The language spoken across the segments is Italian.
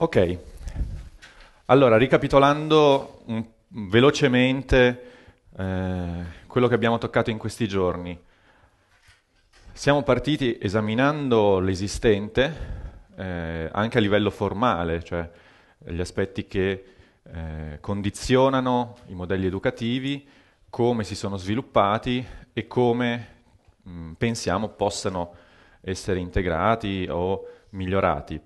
Ok, allora ricapitolando mh, mm, velocemente eh, quello che abbiamo toccato in questi giorni. Siamo partiti esaminando l'esistente eh, anche a livello formale, cioè gli aspetti che eh, condizionano i modelli educativi, come si sono sviluppati e come mh, mm, pensiamo possano essere integrati o migliorati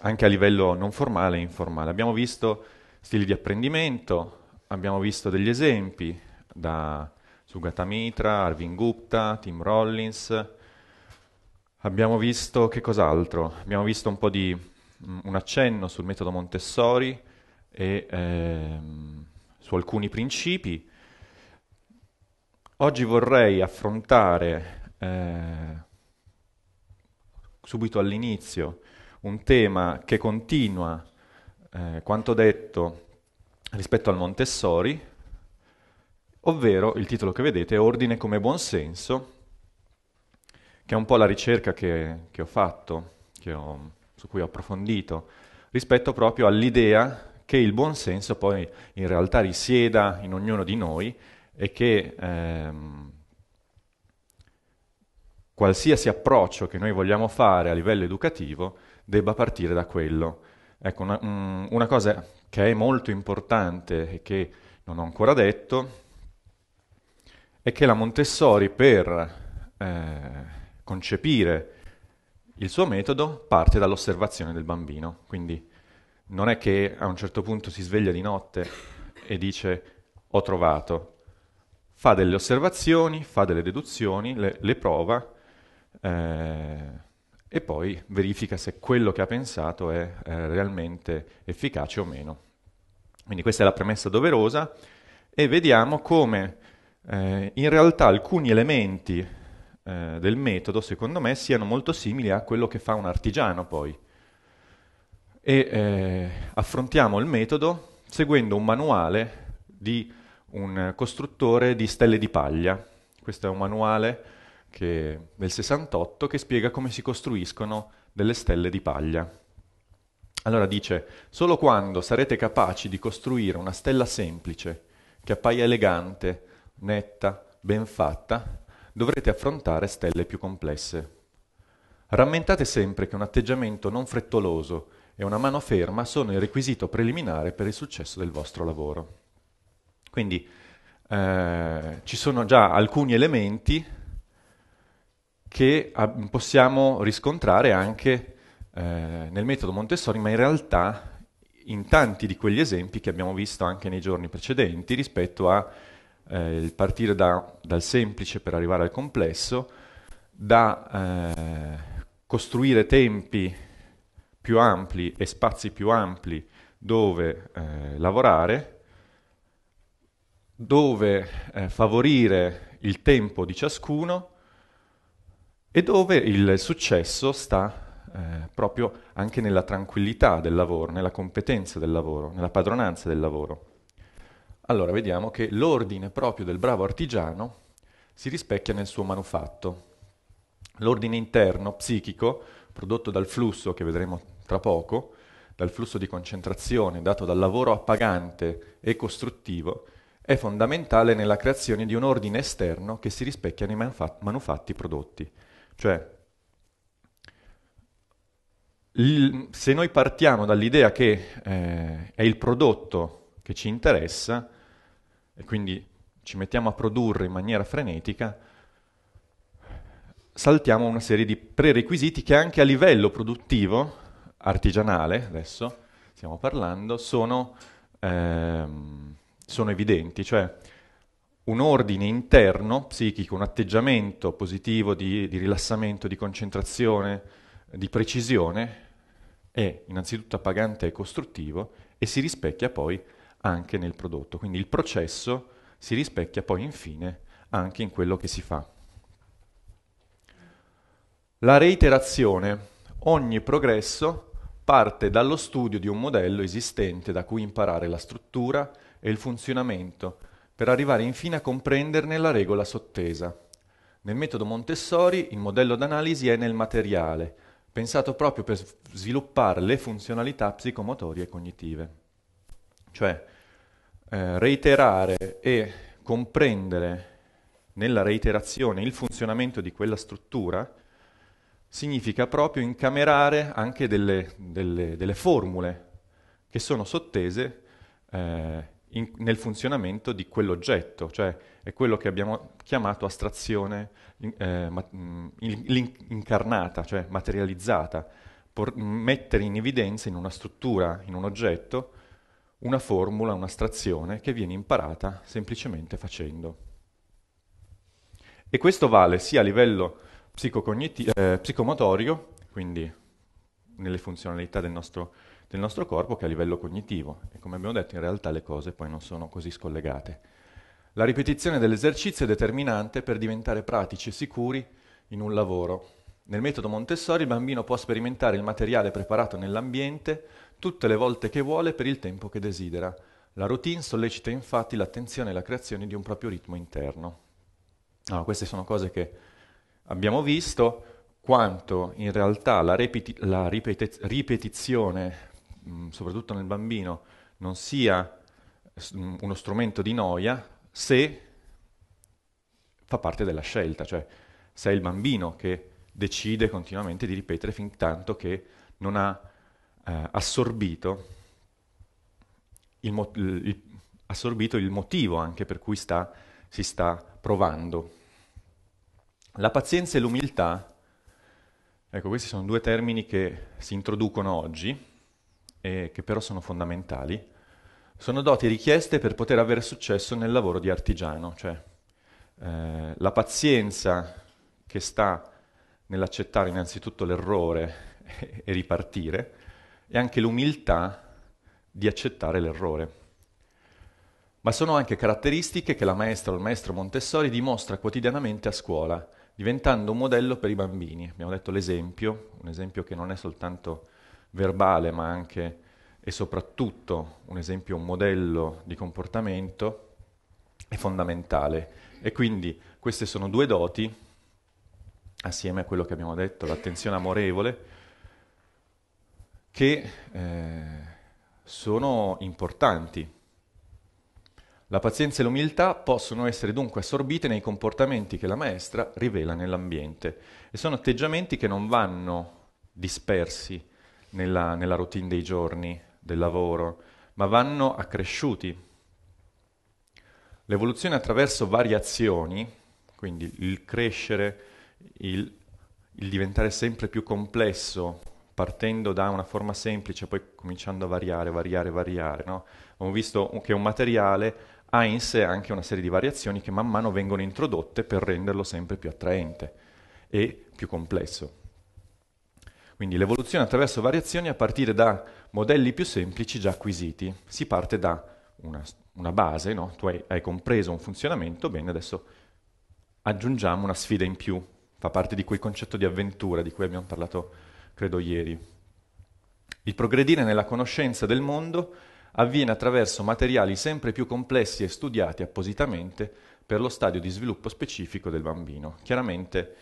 anche a livello non formale e informale. Abbiamo visto stili di apprendimento, abbiamo visto degli esempi da Sugata Mitra, Arvin Gupta, Tim Rollins, abbiamo visto che cos'altro? Abbiamo visto un po' di mm, un accenno sul metodo Montessori e ehm, su alcuni principi. Oggi vorrei affrontare eh, subito all'inizio un tema che continua eh, quanto detto rispetto al Montessori, ovvero il titolo che vedete Ordine come buonsenso, che è un po' la ricerca che, che ho fatto, che ho, su cui ho approfondito, rispetto proprio all'idea che il buonsenso poi in realtà risieda in ognuno di noi e che ehm, qualsiasi approccio che noi vogliamo fare a livello educativo debba partire da quello. Ecco, una, mm, una cosa che è molto importante e che non ho ancora detto è che la Montessori per eh, concepire il suo metodo parte dall'osservazione del bambino, quindi non è che a un certo punto si sveglia di notte e dice ho trovato, fa delle osservazioni, fa delle deduzioni, le, le prova, eh, e poi verifica se quello che ha pensato è eh, realmente efficace o meno. Quindi questa è la premessa doverosa e vediamo come eh, in realtà alcuni elementi eh, del metodo, secondo me, siano molto simili a quello che fa un artigiano poi. E eh, affrontiamo il metodo seguendo un manuale di un costruttore di stelle di paglia. Questo è un manuale che, del 68 che spiega come si costruiscono delle stelle di paglia. Allora dice, solo quando sarete capaci di costruire una stella semplice, che appaia elegante, netta, ben fatta, dovrete affrontare stelle più complesse. Rammentate sempre che un atteggiamento non frettoloso e una mano ferma sono il requisito preliminare per il successo del vostro lavoro. Quindi eh, ci sono già alcuni elementi che ah, possiamo riscontrare anche eh, nel metodo Montessori, ma in realtà in tanti di quegli esempi che abbiamo visto anche nei giorni precedenti rispetto a eh, partire da, dal semplice per arrivare al complesso, da eh, costruire tempi più ampli e spazi più ampli dove eh, lavorare, dove eh, favorire il tempo di ciascuno e dove il successo sta eh, proprio anche nella tranquillità del lavoro, nella competenza del lavoro, nella padronanza del lavoro. Allora vediamo che l'ordine proprio del bravo artigiano si rispecchia nel suo manufatto. L'ordine interno, psichico, prodotto dal flusso che vedremo tra poco, dal flusso di concentrazione dato dal lavoro appagante e costruttivo, è fondamentale nella creazione di un ordine esterno che si rispecchia nei manufatti prodotti. Cioè, il, se noi partiamo dall'idea che eh, è il prodotto che ci interessa, e quindi ci mettiamo a produrre in maniera frenetica, saltiamo una serie di prerequisiti che anche a livello produttivo, artigianale, adesso stiamo parlando, sono, ehm, sono evidenti. Cioè, un ordine interno psichico, un atteggiamento positivo di, di rilassamento, di concentrazione, di precisione, è innanzitutto appagante e costruttivo e si rispecchia poi anche nel prodotto. Quindi il processo si rispecchia poi infine anche in quello che si fa. La reiterazione. Ogni progresso parte dallo studio di un modello esistente da cui imparare la struttura e il funzionamento per arrivare infine a comprenderne la regola sottesa. Nel metodo Montessori il modello d'analisi è nel materiale, pensato proprio per sviluppare le funzionalità psicomotorie e cognitive. Cioè, eh, reiterare e comprendere nella reiterazione il funzionamento di quella struttura significa proprio incamerare anche delle, delle, delle formule che sono sottese eh, in, nel funzionamento di quell'oggetto, cioè è quello che abbiamo chiamato astrazione eh, mm, in, incarnata, cioè materializzata, por, mettere in evidenza in una struttura, in un oggetto, una formula, un'astrazione che viene imparata semplicemente facendo. E questo vale sia a livello eh, psicomotorio, quindi nelle funzionalità del nostro del nostro corpo che a livello cognitivo e come abbiamo detto in realtà le cose poi non sono così scollegate. La ripetizione dell'esercizio è determinante per diventare pratici e sicuri in un lavoro. Nel metodo Montessori il bambino può sperimentare il materiale preparato nell'ambiente tutte le volte che vuole per il tempo che desidera. La routine sollecita infatti l'attenzione e la creazione di un proprio ritmo interno. Allora, queste sono cose che abbiamo visto, quanto in realtà la, ripeti- la ripete- ripetizione Mm, soprattutto nel bambino, non sia mm, uno strumento di noia se fa parte della scelta, cioè se è il bambino che decide continuamente di ripetere fin tanto che non ha eh, assorbito, il mo- il, assorbito, il motivo anche per cui sta, si sta provando. La pazienza e l'umiltà, ecco questi sono due termini che si introducono oggi, eh, che però sono fondamentali, sono doti richieste per poter avere successo nel lavoro di artigiano, cioè eh, la pazienza che sta nell'accettare innanzitutto l'errore e ripartire, e anche l'umiltà di accettare l'errore. Ma sono anche caratteristiche che la maestra o il maestro Montessori dimostra quotidianamente a scuola, diventando un modello per i bambini. Abbiamo detto l'esempio, un esempio che non è soltanto verbale, ma anche e soprattutto un esempio, un modello di comportamento, è fondamentale. E quindi queste sono due doti, assieme a quello che abbiamo detto, l'attenzione amorevole, che eh, sono importanti. La pazienza e l'umiltà possono essere dunque assorbite nei comportamenti che la maestra rivela nell'ambiente e sono atteggiamenti che non vanno dispersi, nella, nella routine dei giorni, del lavoro, ma vanno accresciuti. L'evoluzione attraverso variazioni, quindi il crescere, il, il diventare sempre più complesso, partendo da una forma semplice, poi cominciando a variare, variare, variare. No? Abbiamo visto che un materiale ha in sé anche una serie di variazioni che man mano vengono introdotte per renderlo sempre più attraente e più complesso. Quindi l'evoluzione attraverso variazioni a partire da modelli più semplici già acquisiti. Si parte da una, una base, no? tu hai, hai, compreso un funzionamento, bene, adesso aggiungiamo una sfida in più. Fa parte di quel concetto di avventura di cui abbiamo parlato, credo, ieri. Il progredire nella conoscenza del mondo avviene attraverso materiali sempre più complessi e studiati appositamente per lo stadio di sviluppo specifico del bambino. Chiaramente...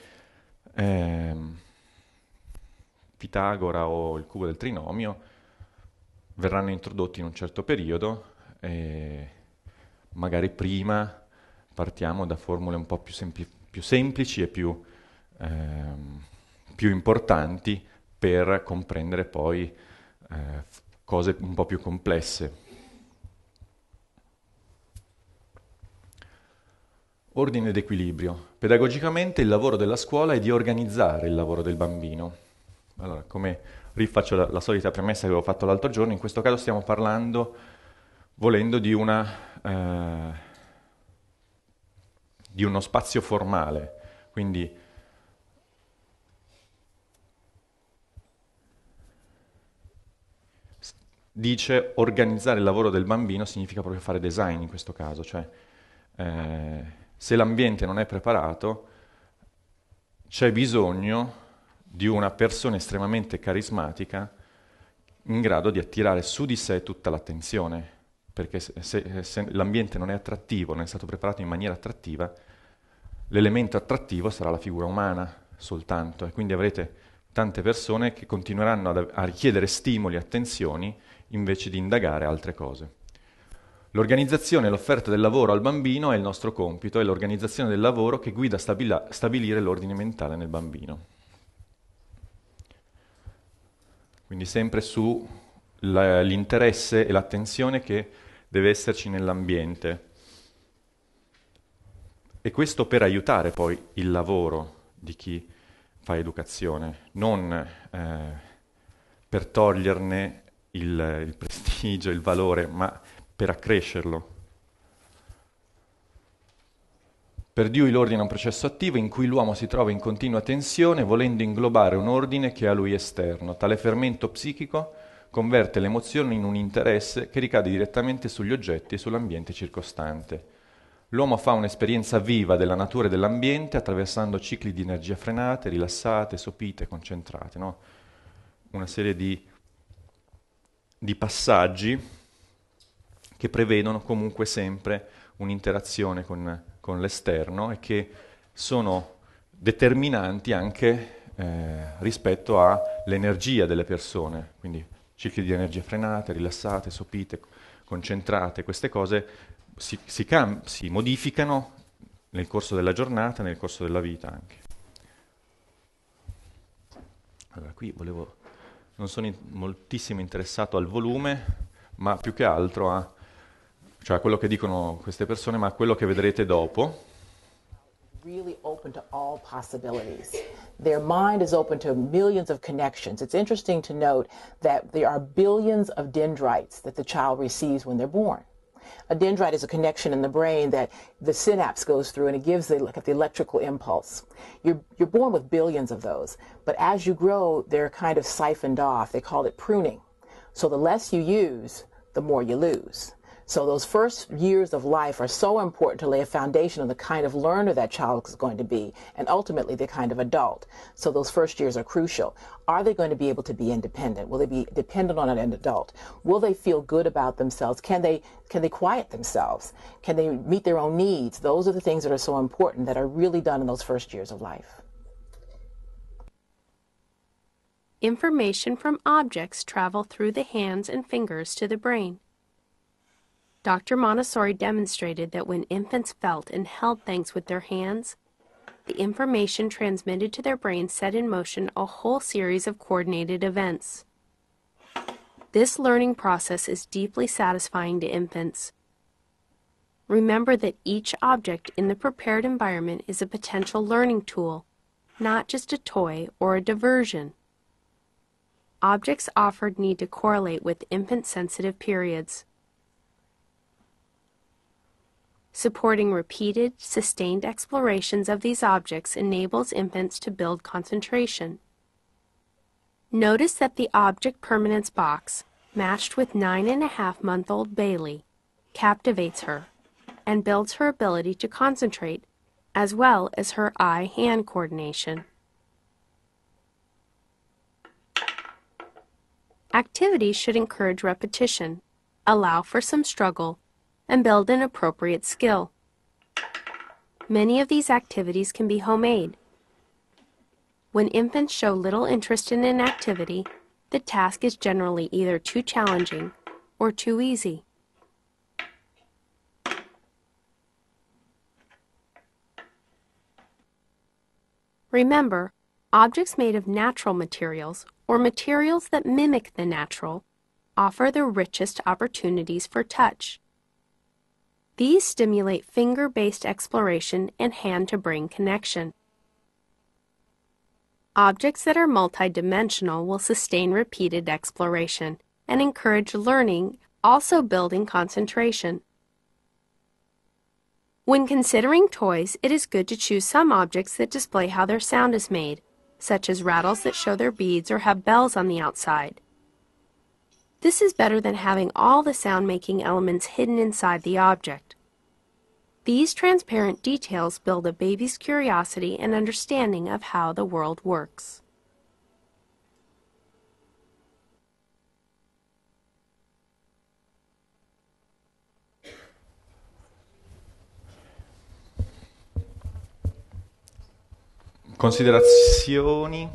Ehm, Pitagora o il cubo del trinomio verranno introdotti in un certo periodo e magari prima partiamo da formule un po' più, sempli- più semplici e più, ehm, più, importanti per comprendere poi eh, cose un po' più complesse. Ordine ed equilibrio. Pedagogicamente il lavoro della scuola è di organizzare il lavoro del bambino allora, come rifaccio la, la, solita premessa che avevo fatto l'altro giorno, in questo caso stiamo parlando, volendo, di, una, eh, di uno spazio formale, quindi dice organizzare il lavoro del bambino significa proprio fare design in questo caso, cioè eh, se l'ambiente non è preparato c'è bisogno di una persona estremamente carismatica in grado di attirare su di sé tutta l'attenzione, perché se, se, se l'ambiente non è attrattivo, non è stato preparato in maniera attrattiva, l'elemento attrattivo sarà la figura umana soltanto e quindi avrete tante persone che continueranno ad, a richiedere stimoli, e attenzioni, invece di indagare altre cose. L'organizzazione e l'offerta del lavoro al bambino è il nostro compito, è l'organizzazione del lavoro che guida a stabila- stabilire l'ordine mentale nel bambino. Quindi sempre sull'interesse e l'attenzione che deve esserci nell'ambiente. E questo per aiutare poi il lavoro di chi fa educazione, non eh, per toglierne il, il prestigio, il valore, ma per accrescerlo. Per Dio l'ordine è un processo attivo in cui l'uomo si trova in continua tensione volendo inglobare un ordine che è a lui esterno. Tale fermento psichico converte l'emozione in un interesse che ricade direttamente sugli oggetti e sull'ambiente circostante. L'uomo fa un'esperienza viva della natura e dell'ambiente attraversando cicli di energia frenate, rilassate, sopite, concentrate, no? una serie di, di passaggi che prevedono comunque sempre un'interazione con, con l'esterno e che sono determinanti anche eh, rispetto all'energia delle persone, quindi cicli di energie frenate, rilassate, sopite, concentrate, queste cose si, si, cam- si modificano nel corso della giornata, nel corso della vita anche. Allora, qui volevo, non sono in- moltissimo interessato al volume, ma più che altro a cioè quello che dicono queste persone, ma quello che vedrete dopo. Really open to all possibilities. Their mind is open to millions of connections. It's interesting to note that there are billions of dendrites that the child receives when they're born. A dendrite is a connection in the brain that the synapse goes through and it gives the, like, the electrical impulse. You're, you're born with billions of those, but as you grow, they're kind of siphoned off. They call it pruning. So the less you use, the more you lose. So those first years of life are so important to lay a foundation of the kind of learner that child is going to be and ultimately the kind of adult. So those first years are crucial. Are they going to be able to be independent? Will they be dependent on an adult? Will they feel good about themselves? Can they can they quiet themselves? Can they meet their own needs? Those are the things that are so important that are really done in those first years of life. Information from objects travel through the hands and fingers to the brain. Dr. Montessori demonstrated that when infants felt and held things with their hands, the information transmitted to their brain set in motion a whole series of coordinated events. This learning process is deeply satisfying to infants. Remember that each object in the prepared environment is a potential learning tool, not just a toy or a diversion. Objects offered need to correlate with infant sensitive periods. Supporting repeated, sustained explorations of these objects enables infants to build concentration. Notice that the object permanence box, matched with nine and a half month old Bailey, captivates her and builds her ability to concentrate, as well as her eye hand coordination. Activities should encourage repetition, allow for some struggle, and build an appropriate skill. Many of these activities can be homemade. When infants show little interest in an activity, the task is generally either too challenging or too easy. Remember, objects made of natural materials, or materials that mimic the natural, offer the richest opportunities for touch. These stimulate finger-based exploration and hand-to-brain connection. Objects that are multidimensional will sustain repeated exploration and encourage learning, also building concentration. When considering toys, it is good to choose some objects that display how their sound is made, such as rattles that show their beads or have bells on the outside. This is better than having all the sound-making elements hidden inside the object. These transparent details build a baby's curiosity and understanding of how the world works. Considerazioni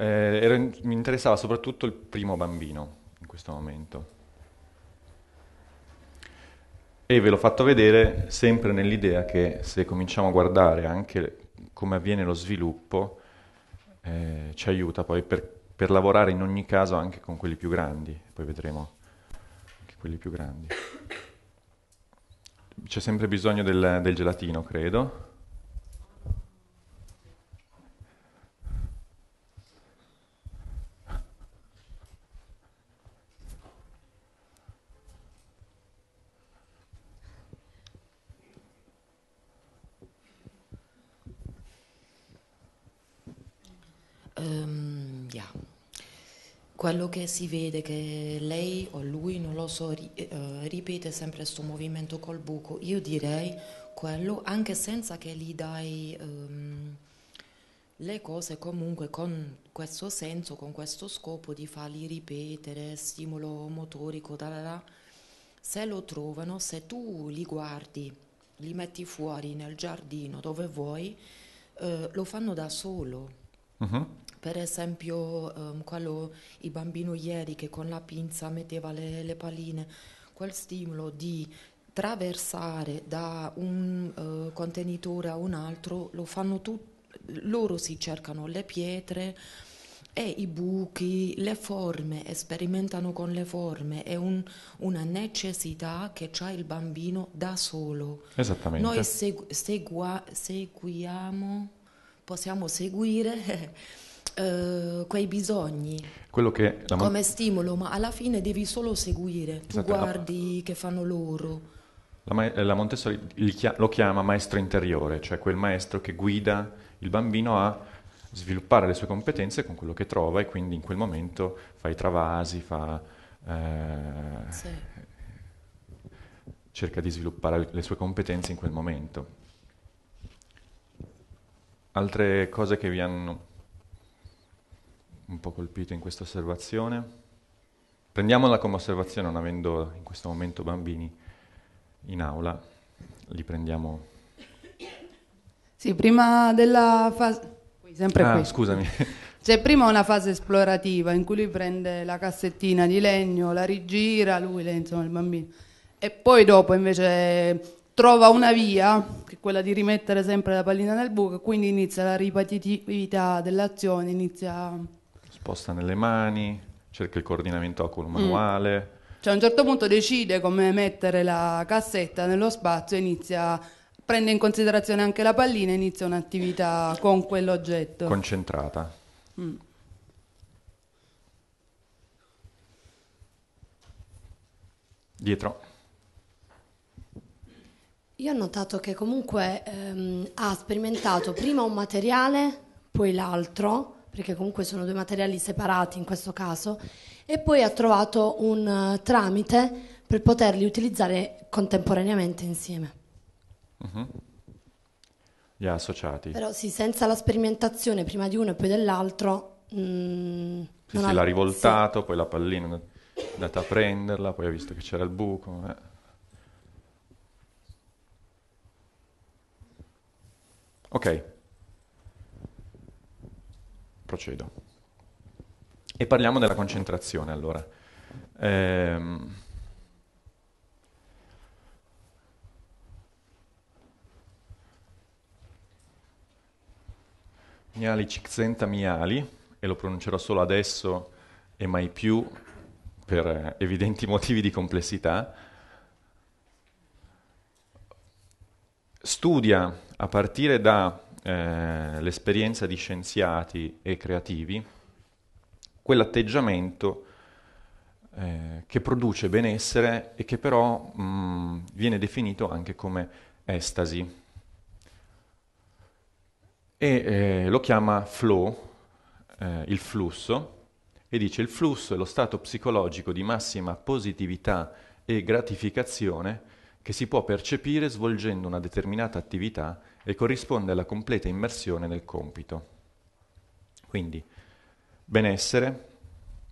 Eh, ero, mi interessava soprattutto il primo bambino in questo momento. E ve l'ho fatto vedere sempre nell'idea che se cominciamo a guardare anche come avviene lo sviluppo, eh, ci aiuta poi per, per lavorare in ogni caso anche con quelli più grandi, poi vedremo anche quelli più grandi. C'è sempre bisogno del, del gelatino, credo. Um, ehm, yeah. Quello che si vede che lei o lui, non lo so, ri- uh, ripete sempre questo movimento col buco, io direi quello anche senza che gli dai um, le cose comunque con questo senso, con questo scopo di farli ripetere, stimolo motorico, da da da. se lo trovano, se tu li guardi, li metti fuori nel giardino dove vuoi, uh, lo fanno da solo. Uh-huh. Per esempio um, quello, il bambino ieri che con la pinza metteva le, le palline, quel stimolo di traversare da un uh, contenitore a un altro lo fanno tutti, loro si cercano le pietre e i buchi, le forme, sperimentano con le forme, è un, una necessità che ha il bambino da solo. Esattamente. Noi segu- segua- seguiamo, possiamo seguire Eh, quei bisogni man- come stimolo, ma alla fine devi solo seguire, tu esatto, guardi la... che fanno loro. La, ma- eh, la Montessori chia- lo chiama maestro interiore, cioè quel maestro che guida il bambino a sviluppare le sue competenze con quello che trova e quindi in quel momento fa i travasi, fa, eh, sì. cerca di sviluppare le sue competenze in quel momento. Altre cose che vi hanno un po' colpito in questa osservazione. Prendiamola come osservazione, non avendo in questo momento bambini in aula, li prendiamo. Sì, prima della fase... Sempre ah, qui. scusami. C'è cioè, prima una fase esplorativa in cui lui prende la cassettina di legno, la rigira, lui, insomma, il bambino. E poi dopo invece trova una via, che è quella di rimettere sempre la pallina nel buco, quindi inizia la ripetitività dell'azione, inizia sposta nelle mani, cerca il coordinamento a un mm. manuale. Mm. Cioè a un certo punto decide come mettere la cassetta nello spazio e inizia prende in considerazione anche la pallina e inizia un'attività con quell'oggetto. Concentrata. Mm. Dietro. Io ho notato che comunque ehm, ha sperimentato prima un materiale, poi l'altro, perché comunque sono due materiali separati in questo caso, e poi ha trovato un uh, tramite per poterli utilizzare contemporaneamente insieme. Uh-huh. Gli ha associati. Però sì, senza la sperimentazione prima di uno e poi dell'altro... Mh, mm, sì, sì ha... l'ha rivoltato, sì. poi la pallina è andata a prenderla, poi ha visto che c'era il buco. Eh. Ok procedo. E parliamo della concentrazione allora. Ehm... Miali Cixenta Miali, e lo pronuncerò solo adesso e mai più per eh, evidenti motivi di complessità, studia a partire da eh, l'esperienza di scienziati e creativi, quell'atteggiamento eh, che produce benessere e che però mh, mm, viene definito anche come estasi. E eh, lo chiama flow, eh, il flusso, e dice il flusso è lo stato psicologico di massima positività e gratificazione che si può percepire svolgendo una determinata attività e corrisponde alla completa immersione nel compito. Quindi benessere,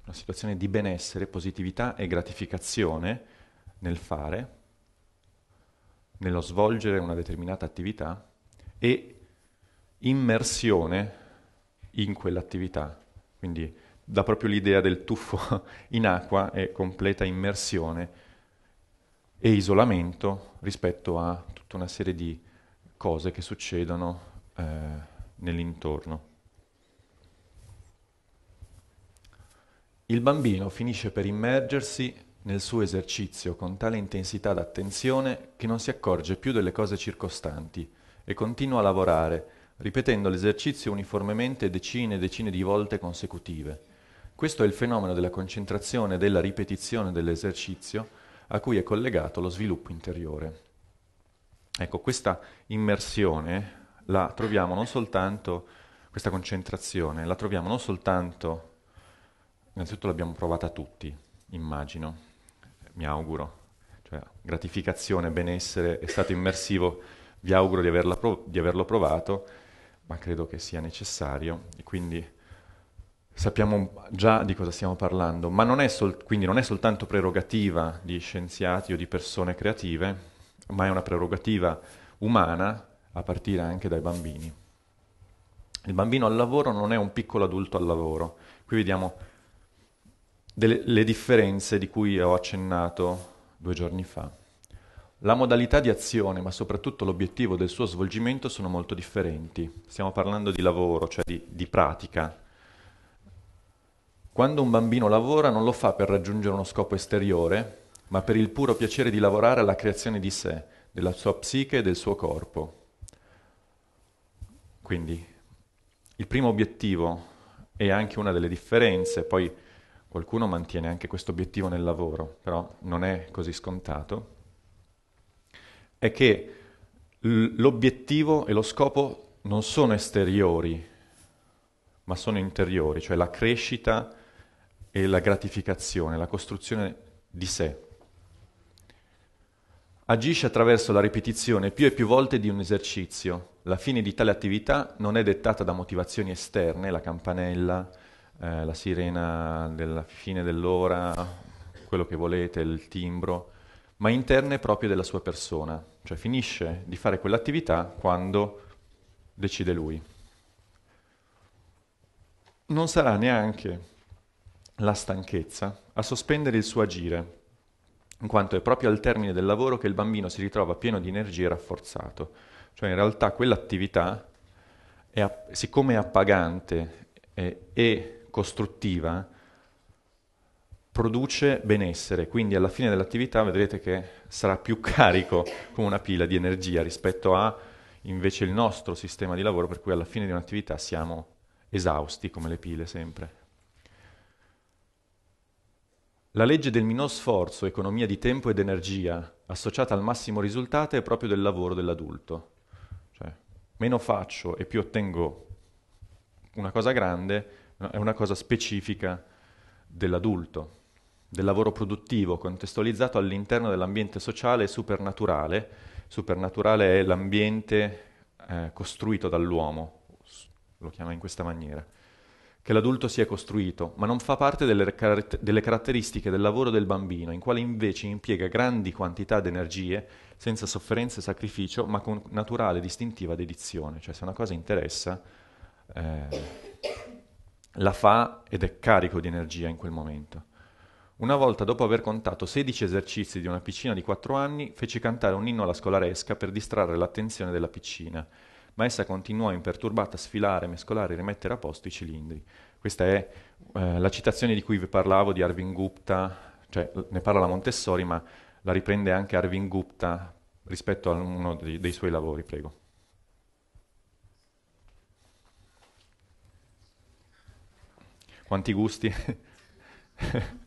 una situazione di benessere, positività e gratificazione nel fare, nello svolgere una determinata attività e immersione in quell'attività. Quindi dà proprio l'idea del tuffo in acqua e completa immersione e isolamento rispetto a tutta una serie di cose che succedono eh, nell'intorno. Il bambino finisce per immergersi nel suo esercizio con tale intensità d'attenzione che non si accorge più delle cose circostanti e continua a lavorare, ripetendo l'esercizio uniformemente decine e decine di volte consecutive. Questo è il fenomeno della concentrazione e della ripetizione dell'esercizio a cui è collegato lo sviluppo interiore. Ecco, questa immersione la troviamo non soltanto, questa concentrazione, la troviamo non soltanto, innanzitutto l'abbiamo provata tutti, immagino, mi auguro, cioè gratificazione, benessere, è stato immersivo, vi auguro di, prov- di averlo provato, ma credo che sia necessario e quindi sappiamo già di cosa stiamo parlando, ma non sol- quindi non è soltanto prerogativa di scienziati o di persone creative, ma è una prerogativa umana a partire anche dai bambini. Il bambino al lavoro non è un piccolo adulto al lavoro. Qui vediamo delle, le differenze di cui ho accennato due giorni fa. La modalità di azione, ma soprattutto l'obiettivo del suo svolgimento sono molto differenti. Stiamo parlando di lavoro, cioè di, di pratica, quando un bambino lavora non lo fa per raggiungere uno scopo esteriore, ma per il puro piacere di lavorare alla creazione di sé, della sua psiche e del suo corpo. Quindi il primo obiettivo è anche una delle differenze, poi qualcuno mantiene anche questo obiettivo nel lavoro, però non è così scontato, è che l'obiettivo e lo scopo non sono esteriori, ma sono interiori, cioè la crescita e la gratificazione, la costruzione di sé agisce attraverso la ripetizione più e più volte di un esercizio. La fine di tale attività non è dettata da motivazioni esterne, la campanella, eh, la sirena della fine dell'ora, quello che volete, il timbro, ma interne proprio della sua persona, cioè finisce di fare quell'attività quando decide lui. Non sarà neanche la stanchezza a sospendere il suo agire, in quanto è proprio al termine del lavoro che il bambino si ritrova pieno di energie e rafforzato. Cioè in realtà quell'attività, è, siccome è appagante e, e costruttiva, produce benessere, quindi alla fine dell'attività vedrete che sarà più carico come una pila di energia rispetto a invece il nostro sistema di lavoro per cui alla fine di un'attività siamo esausti come le pile sempre. La legge del minor sforzo, economia di tempo ed energia, associata al massimo risultato, è proprio del lavoro dell'adulto. Cioè, meno faccio e più ottengo una cosa grande, è una cosa specifica dell'adulto, del lavoro produttivo contestualizzato all'interno dell'ambiente sociale supernaturale. Supernaturale è l'ambiente eh, costruito dall'uomo, lo chiama in questa maniera che l'adulto si è costruito, ma non fa parte delle, car- delle caratteristiche del lavoro del bambino, in quale invece impiega grandi quantità di energie senza sofferenza e sacrificio, ma con naturale distintiva dedizione. Cioè se una cosa interessa, eh, la fa ed è carico di energia in quel momento. Una volta dopo aver contato 16 esercizi di una piccina di 4 anni, fece cantare un inno alla scolaresca per distrarre l'attenzione della piccina ma essa continuò imperturbata a sfilare, mescolare e rimettere a posto i cilindri. Questa è eh, la citazione di cui vi parlavo di Arvin Gupta, cioè ne parla la Montessori, ma la riprende anche Arvin Gupta rispetto a uno dei, dei suoi lavori, prego. Quanti gusti.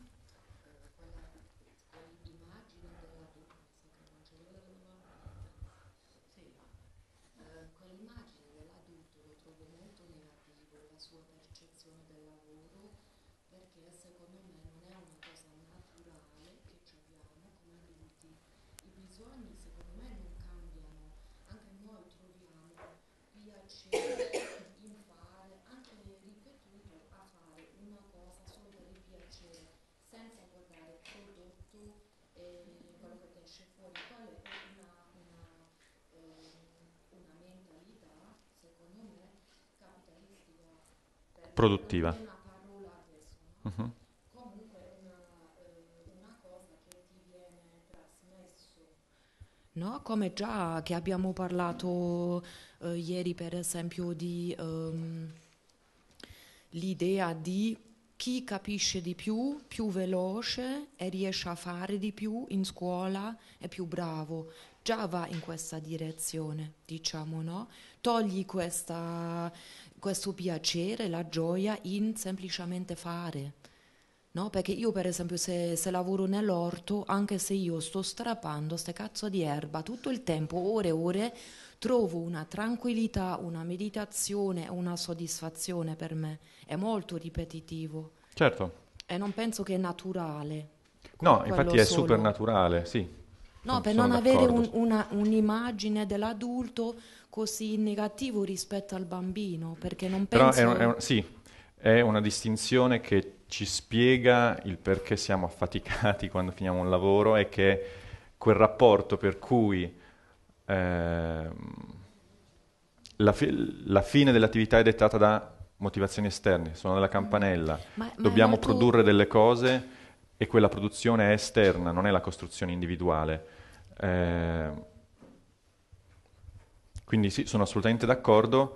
produttiva. Uh-huh. No, come già che abbiamo parlato eh, ieri per esempio di ehm, l'idea di chi capisce di più, più veloce e riesce a fare di più in scuola è più bravo, già va in questa direzione, diciamo, no? Togli questa, questo piacere, la gioia in semplicemente fare. No? Perché io, per esempio, se, se, lavoro nell'orto, anche se io sto strappando queste cazzo di erba tutto il tempo, ore e ore, trovo una tranquillità, una meditazione, una soddisfazione per me. È molto ripetitivo. Certo. E non penso che è naturale. No, infatti è super naturale, sì. No, per non avere un, una, un'immagine dell'adulto così negativo rispetto al bambino, perché non penso... Però è, un, è un, sì, è una distinzione che ci spiega il perché siamo affaticati quando finiamo un lavoro e che quel rapporto per cui eh, la, fi- la fine dell'attività è dettata da motivazioni esterne, sono della campanella, ma, ma dobbiamo molto... produrre delle cose e quella produzione è esterna, non è la costruzione individuale. Eh, quindi sì, sono assolutamente d'accordo,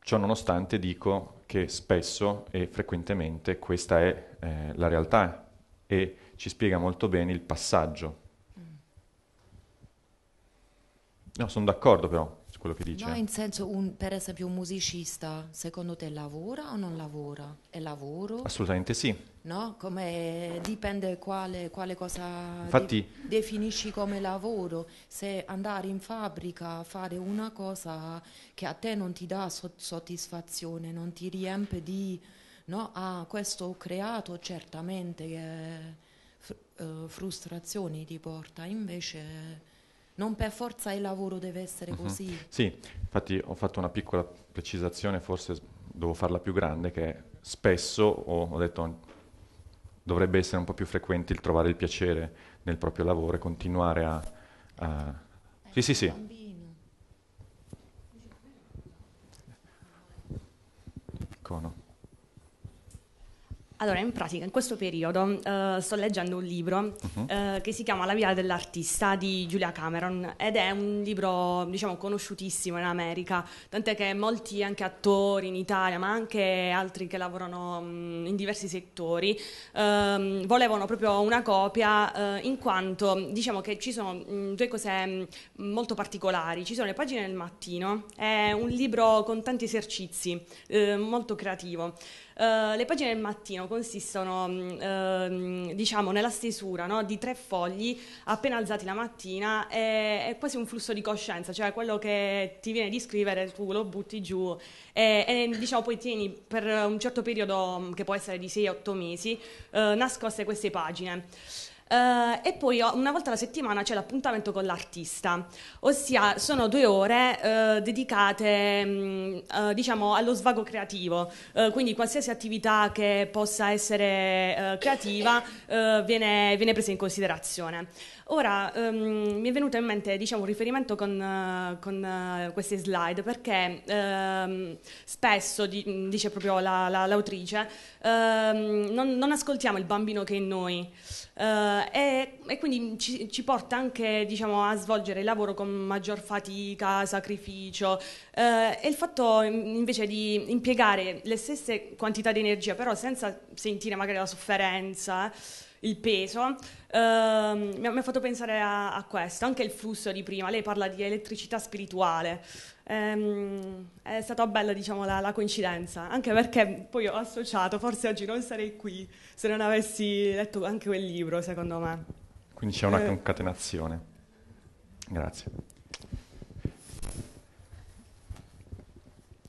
ciò nonostante dico che spesso e frequentemente questa è eh, la realtà e ci spiega molto bene il passaggio. Mm. No, sono d'accordo però, quello che dice? No, in senso, un, per esempio, un musicista, secondo te lavora o non lavora? È lavoro? Assolutamente sì. No? Come dipende quale, quale cosa Infatti, de- definisci come lavoro. Se andare in fabbrica a fare una cosa che a te non ti dà so- soddisfazione, non ti riempie di... No? Ah, questo ho creato, certamente... Eh, eh frustrazioni ti porta invece non per forza il lavoro deve essere mm-hmm. così. Sì, infatti ho fatto una piccola precisazione, forse devo farla più grande, che spesso ho, ho detto dovrebbe essere un po' più frequente il trovare il piacere nel proprio lavoro e continuare a... a... Eh, sì, sì, sì. Cono. Allora, in pratica, in questo periodo uh, sto leggendo un libro uh-huh. uh, che si chiama La via dell'artista di Giulia Cameron ed è un libro, diciamo, conosciutissimo in America, tant'è che molti anche attori in Italia, ma anche altri che lavorano mh, mm, in diversi settori, uh, volevano proprio una copia eh, in quanto, diciamo che ci sono mh, mm, due cose mh, mm, molto particolari, ci sono le pagine del mattino, è un libro con tanti esercizi, molto creativo. Eh, le pagine del mattino consistono uh, diciamo nella stesura no, di tre fogli appena alzati la mattina e, è quasi un flusso di coscienza, cioè quello che ti viene di scrivere tu lo butti giù e, e diciamo poi tieni per un certo periodo mm, che può essere di 6-8 mesi uh, nascoste queste pagine. Uh, e poi oh, una volta alla settimana c'è l'appuntamento con l'artista, ossia sono due ore uh, dedicate um, uh, diciamo allo svago creativo, quindi qualsiasi attività che possa essere creativa viene, viene, presa in considerazione. Ora um, mi è venuto in mente diciamo, un riferimento con, uh, con uh, eh, questi slide perché um, spesso, di, dice proprio la, la, l'autrice, um, non, non, ascoltiamo il bambino che è in noi uh, e, e, quindi ci, ci porta anche diciamo, a svolgere il lavoro con maggior fatica, sacrificio e il fatto invece di impiegare le stesse quantità di energia però senza sentire magari la sofferenza il peso, ehm, mi, ha, mi, ha, fatto pensare a, a, questo, anche il flusso di prima, lei parla di elettricità spirituale, ehm, è stata bella diciamo, la, la, coincidenza, anche perché poi ho associato, forse oggi non sarei qui se non avessi letto anche quel libro secondo me. Quindi c'è una eh. concatenazione. Grazie.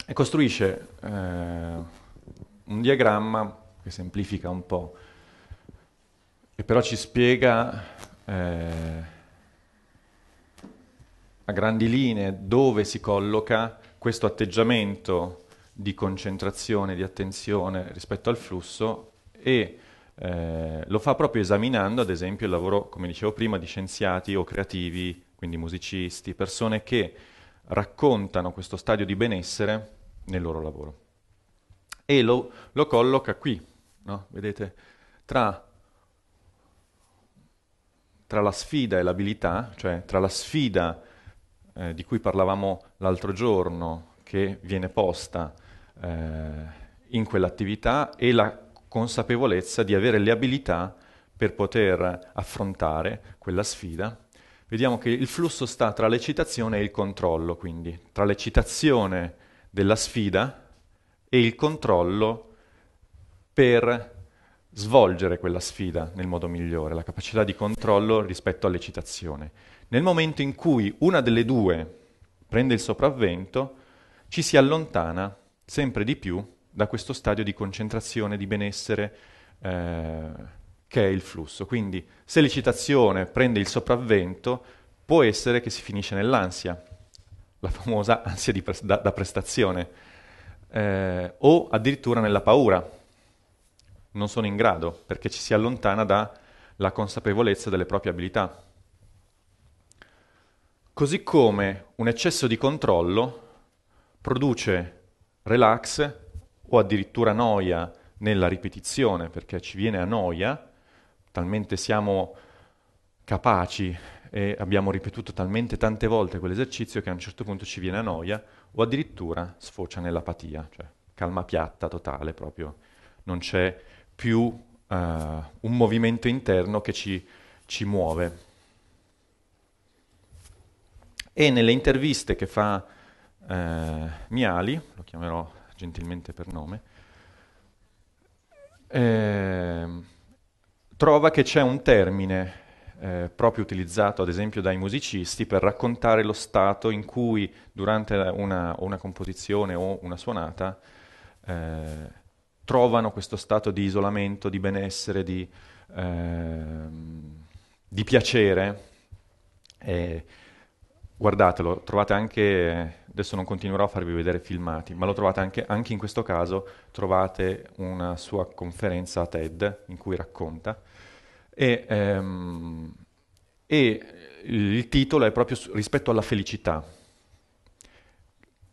E costruisce eh, un diagramma che semplifica un po' e però ci spiega eh, a grandi linee dove si colloca questo atteggiamento di concentrazione, di attenzione rispetto al flusso e eh, lo fa proprio esaminando ad esempio il lavoro, come dicevo prima, di scienziati o creativi, quindi musicisti, persone che raccontano questo stadio di benessere nel loro lavoro. E lo, lo colloca qui, no? vedete, tra tra la sfida e l'abilità, cioè tra la sfida eh, di cui parlavamo l'altro giorno, che viene posta eh, in quell'attività, e la consapevolezza di avere le abilità per poter affrontare quella sfida. Vediamo che il flusso sta tra l'eccitazione e il controllo, quindi tra l'eccitazione della sfida e il controllo per svolgere quella sfida nel modo migliore, la capacità di controllo rispetto all'eccitazione. Nel momento in cui una delle due prende il sopravvento, ci si allontana sempre di più da questo stadio di concentrazione, di benessere eh, che è il flusso. Quindi se l'eccitazione prende il sopravvento, può essere che si finisce nell'ansia, la famosa ansia pre- da, da, prestazione, eh, o addirittura nella paura non sono in grado, perché ci si allontana dalla consapevolezza delle proprie abilità. Così come un eccesso di controllo produce relax o addirittura noia nella ripetizione, perché ci viene a noia, talmente siamo capaci e abbiamo ripetuto talmente tante volte quell'esercizio che a un certo punto ci viene a noia o addirittura sfocia nell'apatia, cioè calma piatta totale, proprio non c'è più uh, un movimento interno che ci, ci muove. E nelle interviste che fa eh, Miali, lo chiamerò gentilmente per nome, eh, trova che c'è un termine eh, proprio utilizzato ad esempio dai musicisti per raccontare lo stato in cui durante una, una composizione o una suonata eh, trovano questo stato di isolamento, di benessere, di, eh, di piacere. E guardatelo, trovate anche, adesso non continuerò a farvi vedere filmati, ma lo trovate anche, anche in questo caso, trovate una sua conferenza a TED in cui racconta. E, ehm, e il titolo è proprio su, rispetto alla felicità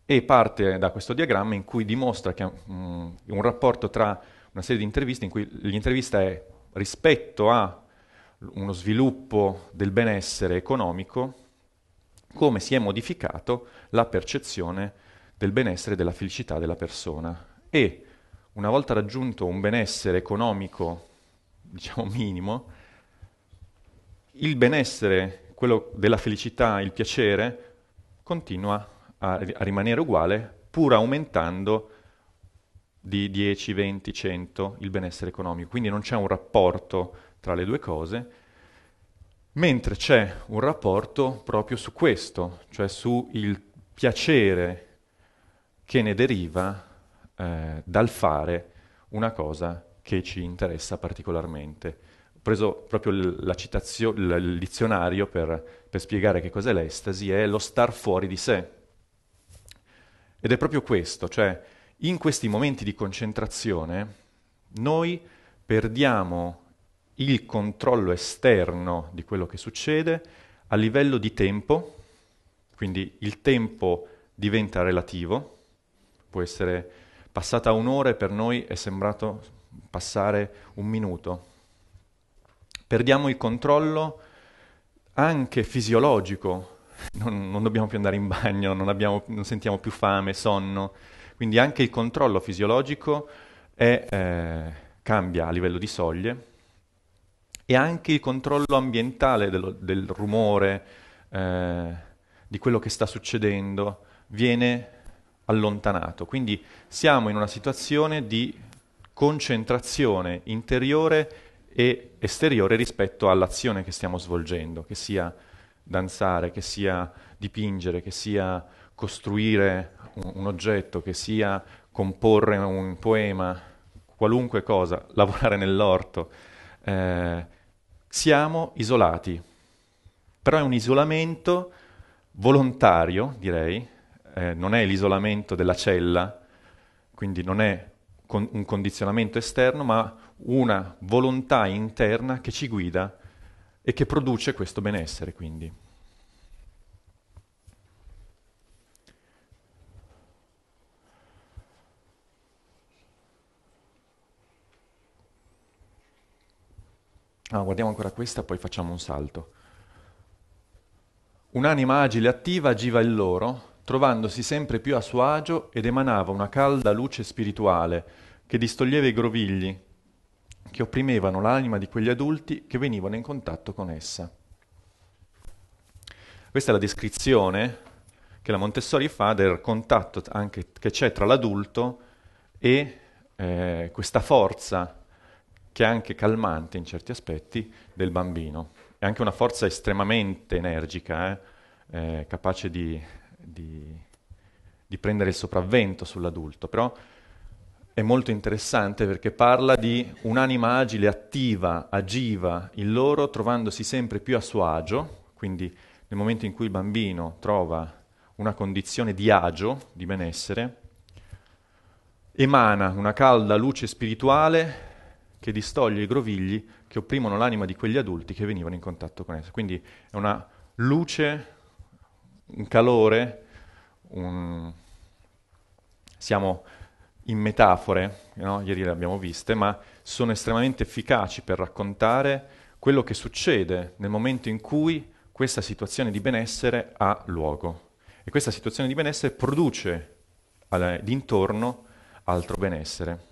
e parte da questo diagramma in cui dimostra che mm, un rapporto tra una serie di interviste in cui l'intervista è rispetto a uno sviluppo del benessere economico, come si è modificato la percezione del benessere e della felicità della persona. E una volta raggiunto un benessere economico, diciamo minimo, il benessere, quello della felicità, il piacere, continua a, a rimanere uguale pur aumentando di 10, 20, 100 il benessere economico. Quindi non c'è un rapporto tra le due cose, mentre c'è un rapporto proprio su questo, cioè sul piacere che ne deriva eh, dal fare una cosa che ci interessa particolarmente. Ho preso proprio la citazio- il dizionario per, per spiegare che cos'è l'estasi, è lo star fuori di sé ed è proprio questo, cioè in questi momenti di concentrazione noi perdiamo il controllo esterno di quello che succede a livello di tempo, quindi il tempo diventa relativo, può essere passata un'ora e per noi è sembrato passare un minuto. Perdiamo il controllo anche fisiologico non, non dobbiamo più andare in bagno, non, abbiamo, non, sentiamo più fame, sonno. Quindi anche il controllo fisiologico è, eh, cambia a livello di soglie e anche il controllo ambientale dello, del rumore, eh, di quello che sta succedendo, viene allontanato. Quindi siamo in una situazione di concentrazione interiore e esteriore rispetto all'azione che stiamo svolgendo, che sia danzare, che sia dipingere, che sia costruire un, un oggetto, che sia comporre un poema, qualunque cosa, lavorare nell'orto. Eh, siamo isolati, però è un isolamento volontario, direi, eh, non è l'isolamento della cella, quindi non è con un condizionamento esterno, ma una volontà interna che ci guida e che produce questo benessere quindi. Ah, guardiamo ancora questa, poi facciamo un salto. Un'anima agile e attiva agiva il loro, trovandosi sempre più a suo agio ed emanava una calda luce spirituale che distoglieva i grovigli, che opprimevano l'anima di quegli adulti che venivano in contatto con essa. Questa è la descrizione che la Montessori fa del contatto anche che c'è tra l'adulto e eh, questa forza che è anche calmante in certi aspetti del bambino. È anche una forza estremamente energica, eh? Eh, capace di, di, di prendere il sopravvento sull'adulto, però è molto interessante perché parla di un'anima agile, attiva, agiva, il loro trovandosi sempre più a suo agio, quindi nel momento in cui il bambino trova una condizione di agio, di benessere, emana una calda luce spirituale che distoglie i grovigli che opprimono l'anima di quegli adulti che venivano in contatto con essa. Quindi è una luce, un calore, un... siamo in metafore, no? ieri le abbiamo viste, ma sono estremamente efficaci per raccontare quello che succede nel momento in cui questa situazione di benessere ha luogo. E questa situazione di benessere produce all- altro benessere.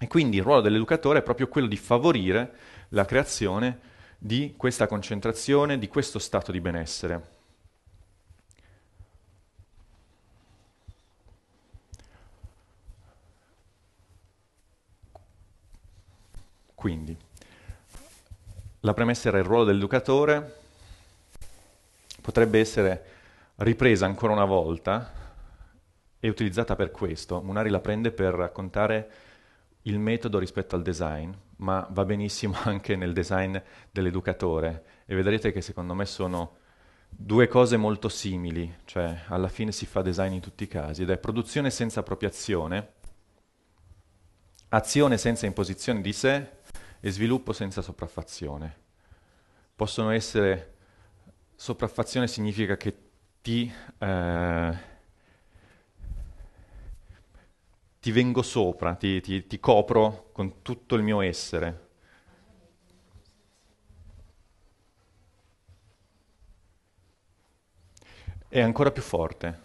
E quindi il ruolo dell'educatore è proprio quello di favorire la creazione di questa concentrazione, di questo stato di benessere. Quindi, la premessa era il ruolo dell'educatore, potrebbe essere ripresa ancora una volta e utilizzata per questo. Munari la prende per raccontare il metodo rispetto al design, ma va benissimo anche nel design dell'educatore e vedrete che secondo me sono due cose molto simili, cioè alla fine si fa design in tutti i casi ed è produzione senza appropriazione, azione senza imposizione di sé e sviluppo senza sopraffazione. Possono essere... Sopraffazione significa che ti... Eh, ti vengo sopra, ti, ti, ti copro con tutto il mio essere, è ancora più forte,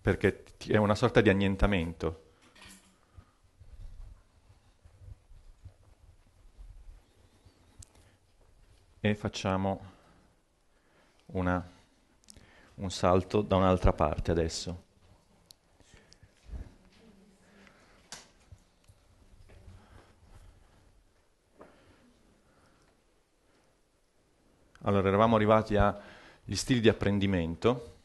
perché è una sorta di annientamento. e facciamo una, un salto da un'altra parte adesso. Allora, eravamo arrivati agli stili di apprendimento,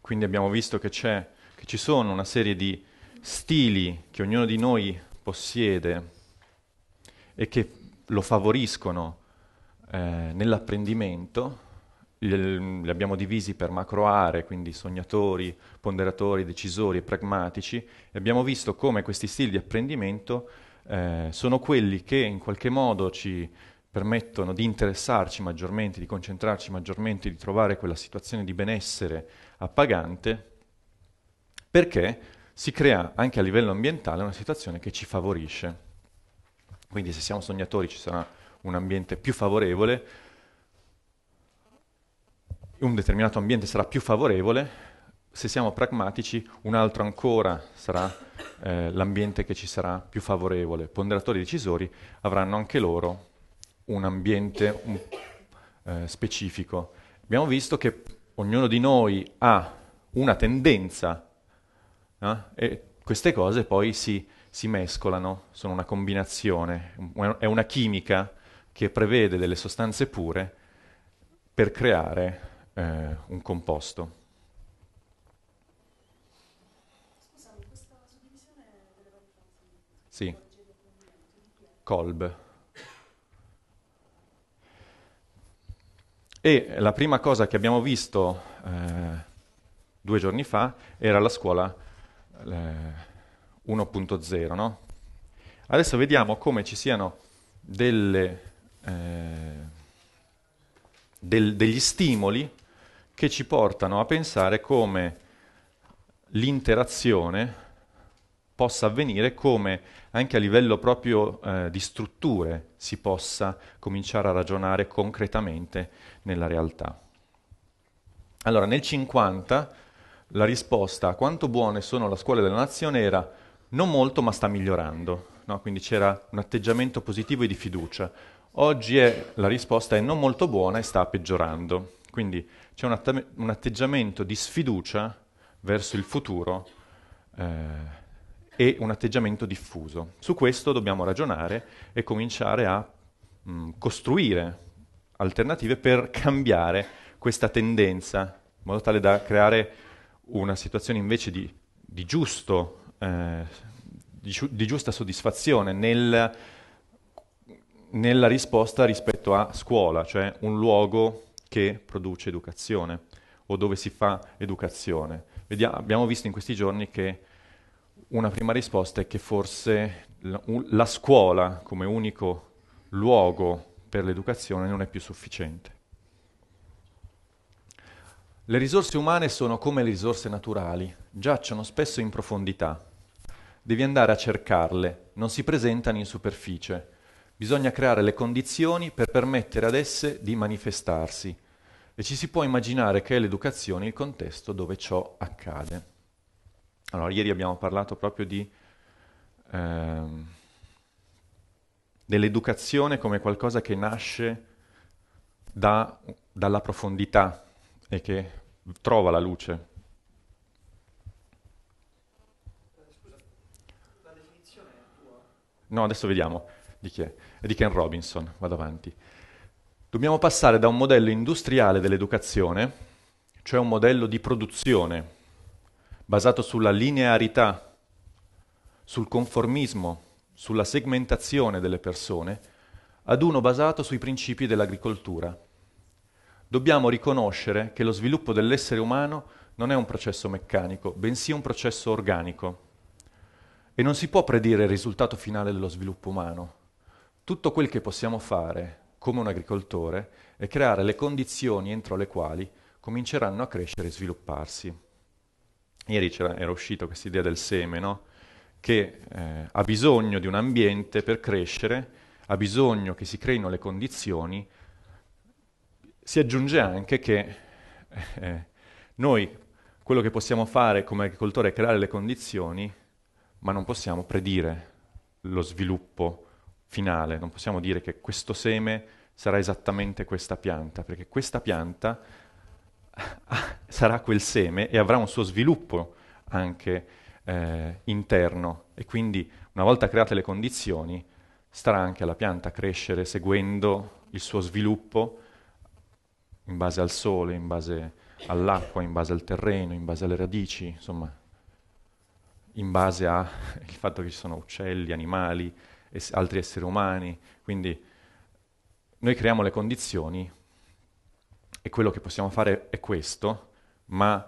quindi abbiamo visto che, che, ci sono una serie di stili che ognuno di noi possiede e che lo favoriscono eh, nell'apprendimento, li abbiamo divisi per macro aree, quindi sognatori, ponderatori, decisori e pragmatici, e abbiamo visto come questi stili di apprendimento eh, sono quelli che in qualche modo ci permettono di interessarci maggiormente, di concentrarci maggiormente, di trovare quella situazione di benessere appagante, perché si crea anche a livello ambientale una situazione che ci favorisce. Quindi se siamo sognatori ci sarà un ambiente più favorevole, un determinato ambiente sarà più favorevole, se siamo pragmatici un altro ancora sarà eh, l'ambiente che ci sarà più favorevole. Ponderatori e decisori avranno anche loro un ambiente un, eh, specifico. Abbiamo visto che ognuno di noi ha una tendenza eh, e queste cose poi si si mescolano, sono una combinazione, è una chimica che prevede delle sostanze pure per creare eh, un composto. Scusami, questa suddivisione delle varie fasi? Sì. colb. E la prima cosa che abbiamo visto eh, due giorni fa era la scuola... Eh, 1.0. No? Adesso vediamo come ci siano delle, eh, del, degli stimoli che ci portano a pensare come l'interazione possa avvenire, come anche a livello proprio eh, di strutture si possa cominciare a ragionare concretamente nella realtà. Allora, nel 50 la risposta a quanto buone sono le scuole della nazione era non molto ma sta migliorando, no? quindi c'era un atteggiamento positivo e di fiducia. Oggi è, la risposta è non molto buona e sta peggiorando, quindi c'è un, atta- un atteggiamento di sfiducia verso il futuro eh, e un atteggiamento diffuso. Su questo dobbiamo ragionare e cominciare a mh, mm, costruire alternative per cambiare questa tendenza, in modo tale da creare una situazione invece di, di giusto eh, di, di, giusta soddisfazione nel, nella risposta rispetto a scuola, cioè un luogo che produce educazione o dove si fa educazione. Vediamo, abbiamo visto in questi giorni che una prima risposta è che forse la, la scuola come unico luogo per l'educazione non è più sufficiente. Le risorse umane sono come le risorse naturali, giacciono spesso in profondità devi andare a cercarle, non si presentano in superficie. Bisogna creare le condizioni per permettere ad esse di manifestarsi e ci si può immaginare che è l'educazione il contesto dove ciò accade. Allora, ieri abbiamo parlato proprio di, eh, dell'educazione come qualcosa che nasce da, dalla profondità e che trova la luce No, adesso vediamo di chi è. È di Ken Robinson, vado avanti. Dobbiamo passare da un modello industriale dell'educazione, cioè un modello di produzione, basato sulla linearità, sul conformismo, sulla segmentazione delle persone, ad uno basato sui principi dell'agricoltura. Dobbiamo riconoscere che lo sviluppo dell'essere umano non è un processo meccanico, bensì un processo organico e non si può predire il risultato finale dello sviluppo umano. Tutto quel che possiamo fare come un agricoltore è creare le condizioni entro le quali cominceranno a crescere e svilupparsi. Ieri era uscita questa idea del seme, no? che eh, ha bisogno di un ambiente per crescere, ha bisogno che si creino le condizioni. Si aggiunge anche che eh, noi quello che possiamo fare come agricoltore è creare le condizioni ma non possiamo predire lo sviluppo finale, non possiamo dire che questo seme sarà esattamente questa pianta, perché questa pianta sarà quel seme e avrà un suo sviluppo anche eh, interno e quindi una volta create le condizioni starà anche alla pianta a crescere seguendo il suo sviluppo in base al sole, in base all'acqua, in base al terreno, in base alle radici, insomma in base al fatto che ci sono uccelli, animali, es- altri esseri umani, quindi noi creiamo le condizioni e quello che possiamo fare è questo, ma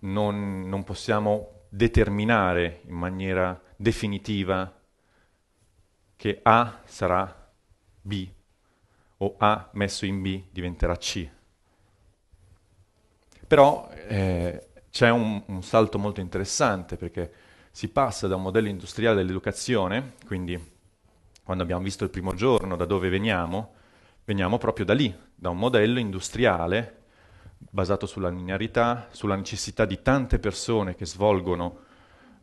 non, non possiamo determinare in maniera definitiva che A sarà B o A messo in B diventerà C. Però eh, c'è un, un salto molto interessante perché si passa da un modello industriale dell'educazione, quindi quando abbiamo visto il primo giorno da dove veniamo, veniamo proprio da lì, da un modello industriale basato sulla linearità, sulla necessità di tante persone che svolgono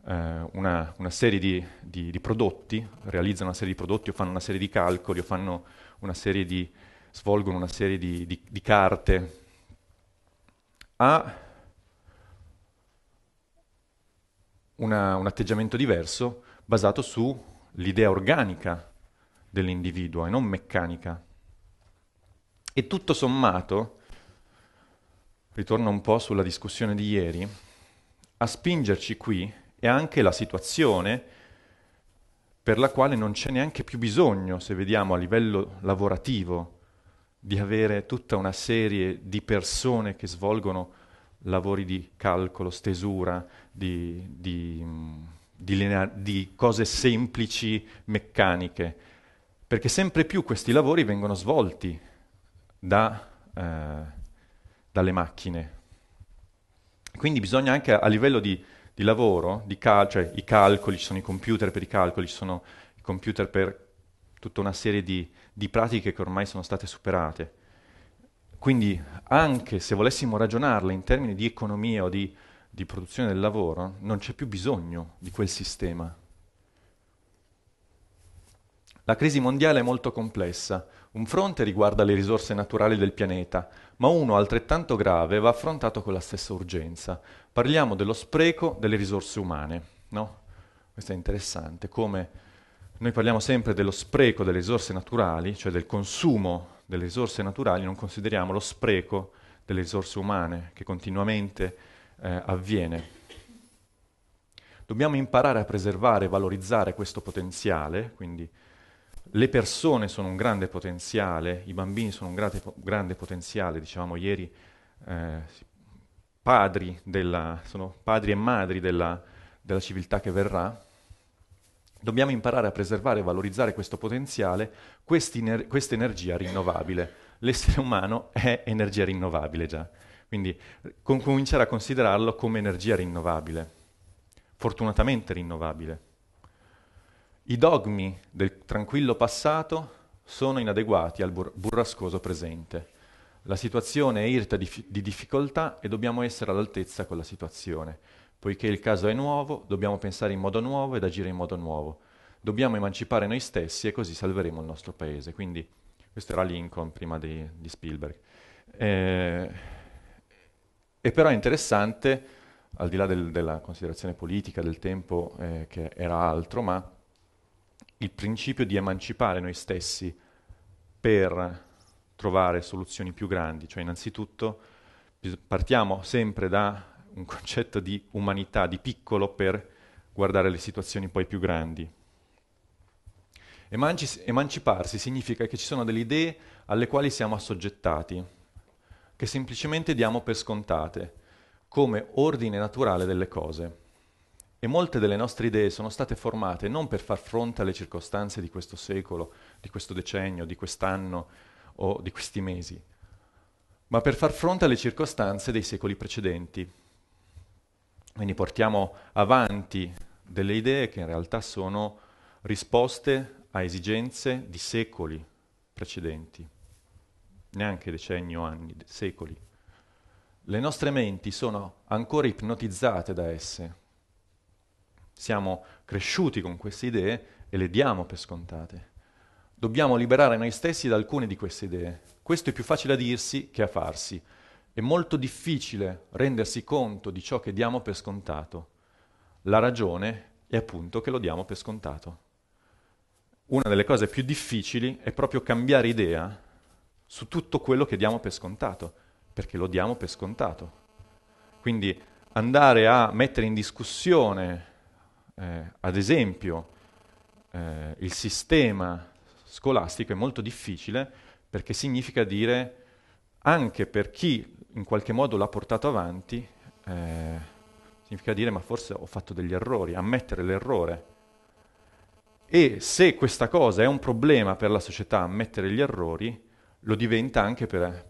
eh, una, una, serie di, di, di, prodotti, realizzano una serie di prodotti o fanno una serie di calcoli o una di, svolgono una serie di carte, a una, un atteggiamento diverso basato sull'idea organica dell'individuo e non meccanica. E tutto sommato, ritorno un po' sulla discussione di ieri, a spingerci qui è anche la situazione per la quale non c'è neanche più bisogno, se vediamo a livello lavorativo, di avere tutta una serie di persone che svolgono lavori di calcolo, stesura, di, di, di, linea- di cose semplici, meccaniche, perché sempre più questi lavori vengono svolti da, eh, dalle macchine. Quindi bisogna anche a, livello di, di lavoro, di cal- cioè i calcoli, ci sono i computer per i calcoli, ci sono i computer per tutta una serie di, di pratiche che ormai sono state superate. Quindi anche se volessimo ragionarla in termini di economia o di, di produzione del lavoro, non c'è più bisogno di quel sistema. La crisi mondiale è molto complessa. Un fronte riguarda le risorse naturali del pianeta, ma uno altrettanto grave va affrontato con la stessa urgenza. Parliamo dello spreco delle risorse umane, no? Questo è interessante, come noi parliamo sempre dello spreco delle risorse naturali, cioè del consumo delle risorse naturali non consideriamo lo spreco delle risorse umane che continuamente eh, avviene. Dobbiamo imparare a preservare e valorizzare questo potenziale, quindi le persone sono un grande potenziale, i bambini sono un grande, grande potenziale, dicevamo ieri, eh, padri della, sono padri e madri della, della civiltà che verrà, dobbiamo imparare a preservare e valorizzare questo potenziale, questa energia rinnovabile. L'essere umano è energia rinnovabile già, quindi eh, con- cominciare a considerarlo come energia rinnovabile, fortunatamente rinnovabile. I dogmi del tranquillo passato sono inadeguati al bur- burrascoso presente. La situazione è irta di, fi- di difficoltà e dobbiamo essere all'altezza con la situazione. Poiché il caso è nuovo, dobbiamo pensare in modo nuovo ed agire in modo nuovo. Dobbiamo emancipare noi stessi e così salveremo il nostro paese. Quindi questo era Lincoln prima di, di Spielberg. Eh, e però è interessante, al di là del, della considerazione politica del tempo eh, che era altro, ma il principio di emancipare noi stessi per trovare soluzioni più grandi, cioè innanzitutto partiamo sempre da un concetto di umanità, di piccolo, per guardare le situazioni poi più grandi. Emanci- emanciparsi significa che ci sono delle idee alle quali siamo assoggettati, che semplicemente diamo per scontate, come ordine naturale delle cose. E molte delle nostre idee sono state formate non per far fronte alle circostanze di questo secolo, di questo decennio, di quest'anno o di questi mesi, ma per far fronte alle circostanze dei secoli precedenti, quindi portiamo avanti delle idee che in realtà sono risposte a esigenze di secoli precedenti, neanche decenni o anni, secoli. Le nostre menti sono ancora ipnotizzate da esse. Siamo cresciuti con queste idee e le diamo per scontate. Dobbiamo liberare noi stessi da alcune di queste idee. Questo è più facile a dirsi che a farsi. È molto difficile rendersi conto di ciò che diamo per scontato. La ragione è appunto che lo diamo per scontato. Una delle cose più difficili è proprio cambiare idea su tutto quello che diamo per scontato, perché lo diamo per scontato. Quindi andare a mettere in discussione, eh, ad esempio, eh, il sistema scolastico è molto difficile perché significa dire anche per chi in qualche modo l'ha portato avanti, eh, significa dire ma forse ho fatto degli errori, ammettere l'errore. E se questa cosa è un problema per la società, ammettere gli errori, lo diventa anche per,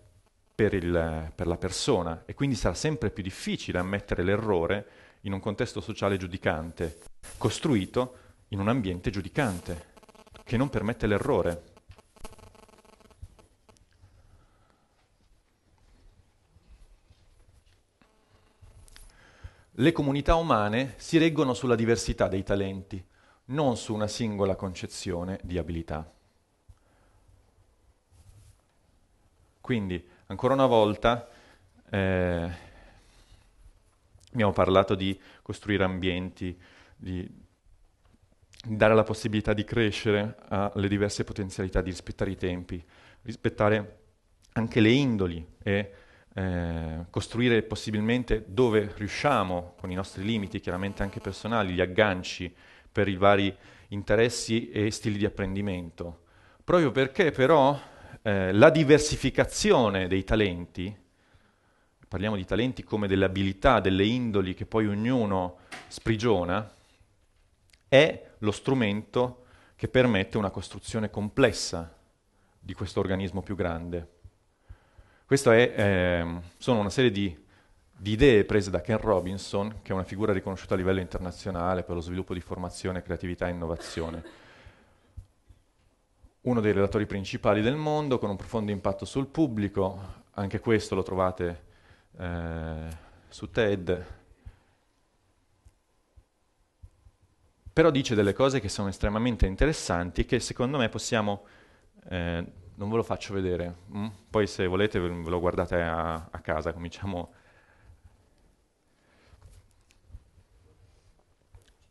per, il, per la persona e quindi sarà sempre più difficile ammettere l'errore in un contesto sociale giudicante, costruito in un ambiente giudicante, che non permette l'errore. le comunità umane si reggono sulla diversità dei talenti, non su una singola concezione di abilità. Quindi, ancora una volta, eh, abbiamo parlato di costruire ambienti, di dare la possibilità di crescere alle diverse potenzialità, di rispettare i tempi, rispettare anche le indoli e eh, costruire possibilmente dove riusciamo, con i nostri limiti chiaramente anche personali, gli agganci per i vari interessi e stili di apprendimento. Proprio perché però eh, la diversificazione dei talenti, parliamo di talenti come delle abilità, delle indoli che poi ognuno sprigiona, è lo strumento che permette una costruzione complessa di questo organismo più grande. Queste eh, sono una serie di, di, idee prese da Ken Robinson, che è una figura riconosciuta a livello internazionale per lo sviluppo di formazione, creatività e innovazione. Uno dei relatori principali del mondo, con un profondo impatto sul pubblico, anche questo lo trovate eh, su TED, però dice delle cose che sono estremamente interessanti e che secondo me possiamo eh, non ve lo faccio vedere. Mm? Poi se volete ve lo guardate a, a casa, cominciamo.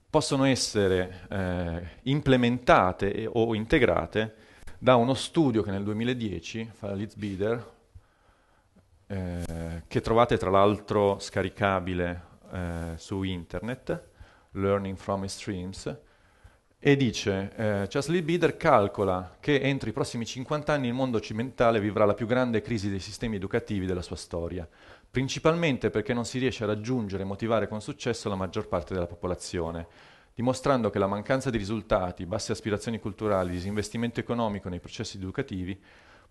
Possono essere eh, implementate e, o integrate da uno studio che nel 2010 fa Liz Bieder, eh, che trovate tra l'altro scaricabile eh, su internet, Learning from Extremes, e dice, eh, Chesley Bieder calcola che entro i prossimi 50 anni il mondo occidentale vivrà la più grande crisi dei sistemi educativi della sua storia, principalmente perché non si riesce a raggiungere e motivare con successo la maggior parte della popolazione, dimostrando che la mancanza di risultati, basse aspirazioni culturali, disinvestimento economico nei processi educativi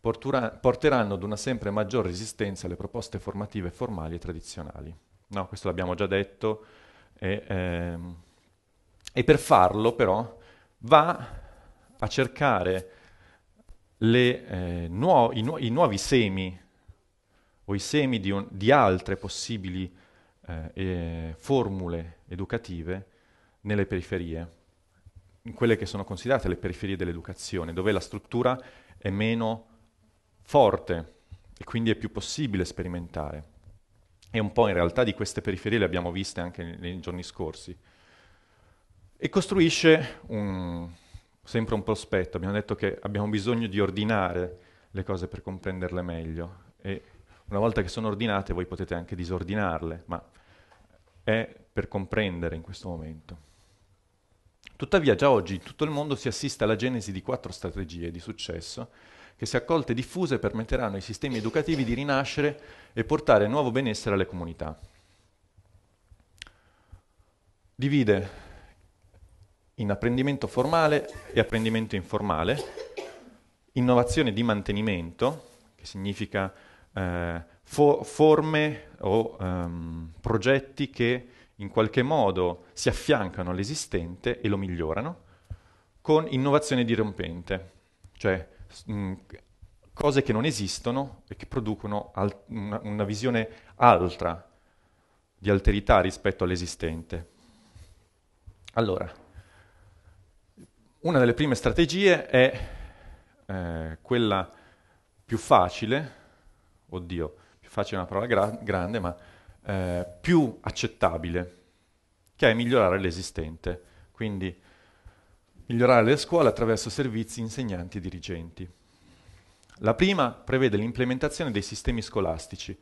portura- porteranno ad una sempre maggior resistenza alle proposte formative formali e tradizionali. No, questo l'abbiamo già detto e, ehm, e per farlo però va a cercare le, eh, nuo- i, nu- i, nuovi semi o i semi di, un- di altre possibili eh, eh, formule educative nelle periferie, in quelle che sono considerate le periferie dell'educazione, dove la struttura è meno forte e quindi è più possibile sperimentare. E un po' in realtà di queste periferie le abbiamo viste anche nei, nei giorni scorsi e costruisce un, sempre un prospetto. Abbiamo detto che abbiamo bisogno di ordinare le cose per comprenderle meglio e una volta che sono ordinate voi potete anche disordinarle, ma è per comprendere in questo momento. Tuttavia già oggi in tutto il mondo si assiste alla genesi di quattro strategie di successo che se accolte e diffuse permetteranno ai sistemi educativi di rinascere e portare nuovo benessere alle comunità. Divide in apprendimento formale e apprendimento informale, innovazione di mantenimento, che significa eh, for- forme o ehm, progetti che in qualche modo si affiancano all'esistente e lo migliorano, con innovazione dirompente, cioè mh, cose che non esistono e che producono al- una, una visione altra di alterità rispetto all'esistente. Allora, una delle prime strategie è eh, quella più facile, oddio, più facile è una parola gra- grande, ma eh, più accettabile, che è migliorare l'esistente. Quindi migliorare le scuole attraverso servizi insegnanti e dirigenti. La prima prevede l'implementazione dei sistemi scolastici,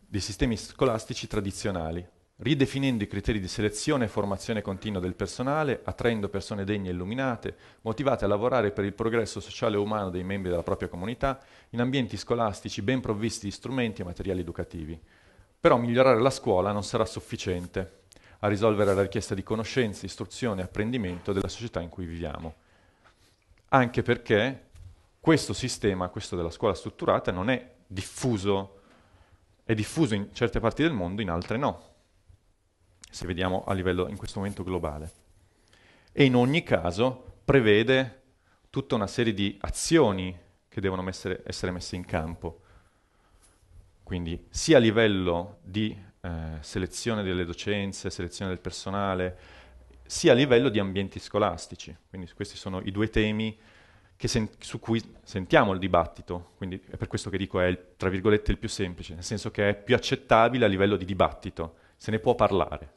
dei sistemi scolastici tradizionali, ridefinendo i criteri di selezione e formazione continua del personale, attraendo persone degne e illuminate, motivate a lavorare per il progresso sociale e umano dei membri della propria comunità, in ambienti scolastici ben provvisti di strumenti e materiali educativi. Però migliorare la scuola non sarà sufficiente a risolvere la richiesta di conoscenze, istruzione e apprendimento della società in cui viviamo. Anche perché questo sistema, questo della scuola strutturata, non è diffuso, è diffuso in certe parti del mondo, in altre no se vediamo a livello in questo momento globale. E in ogni caso prevede tutta una serie di azioni che devono messere, essere messe in campo. Quindi sia a livello di eh, selezione delle docenze, selezione del personale, sia a livello di ambienti scolastici. Quindi questi sono i due temi sen- su cui sentiamo il dibattito. Quindi è per questo che dico è, il, tra virgolette, il più semplice, nel senso che è più accettabile a livello di dibattito, se ne può parlare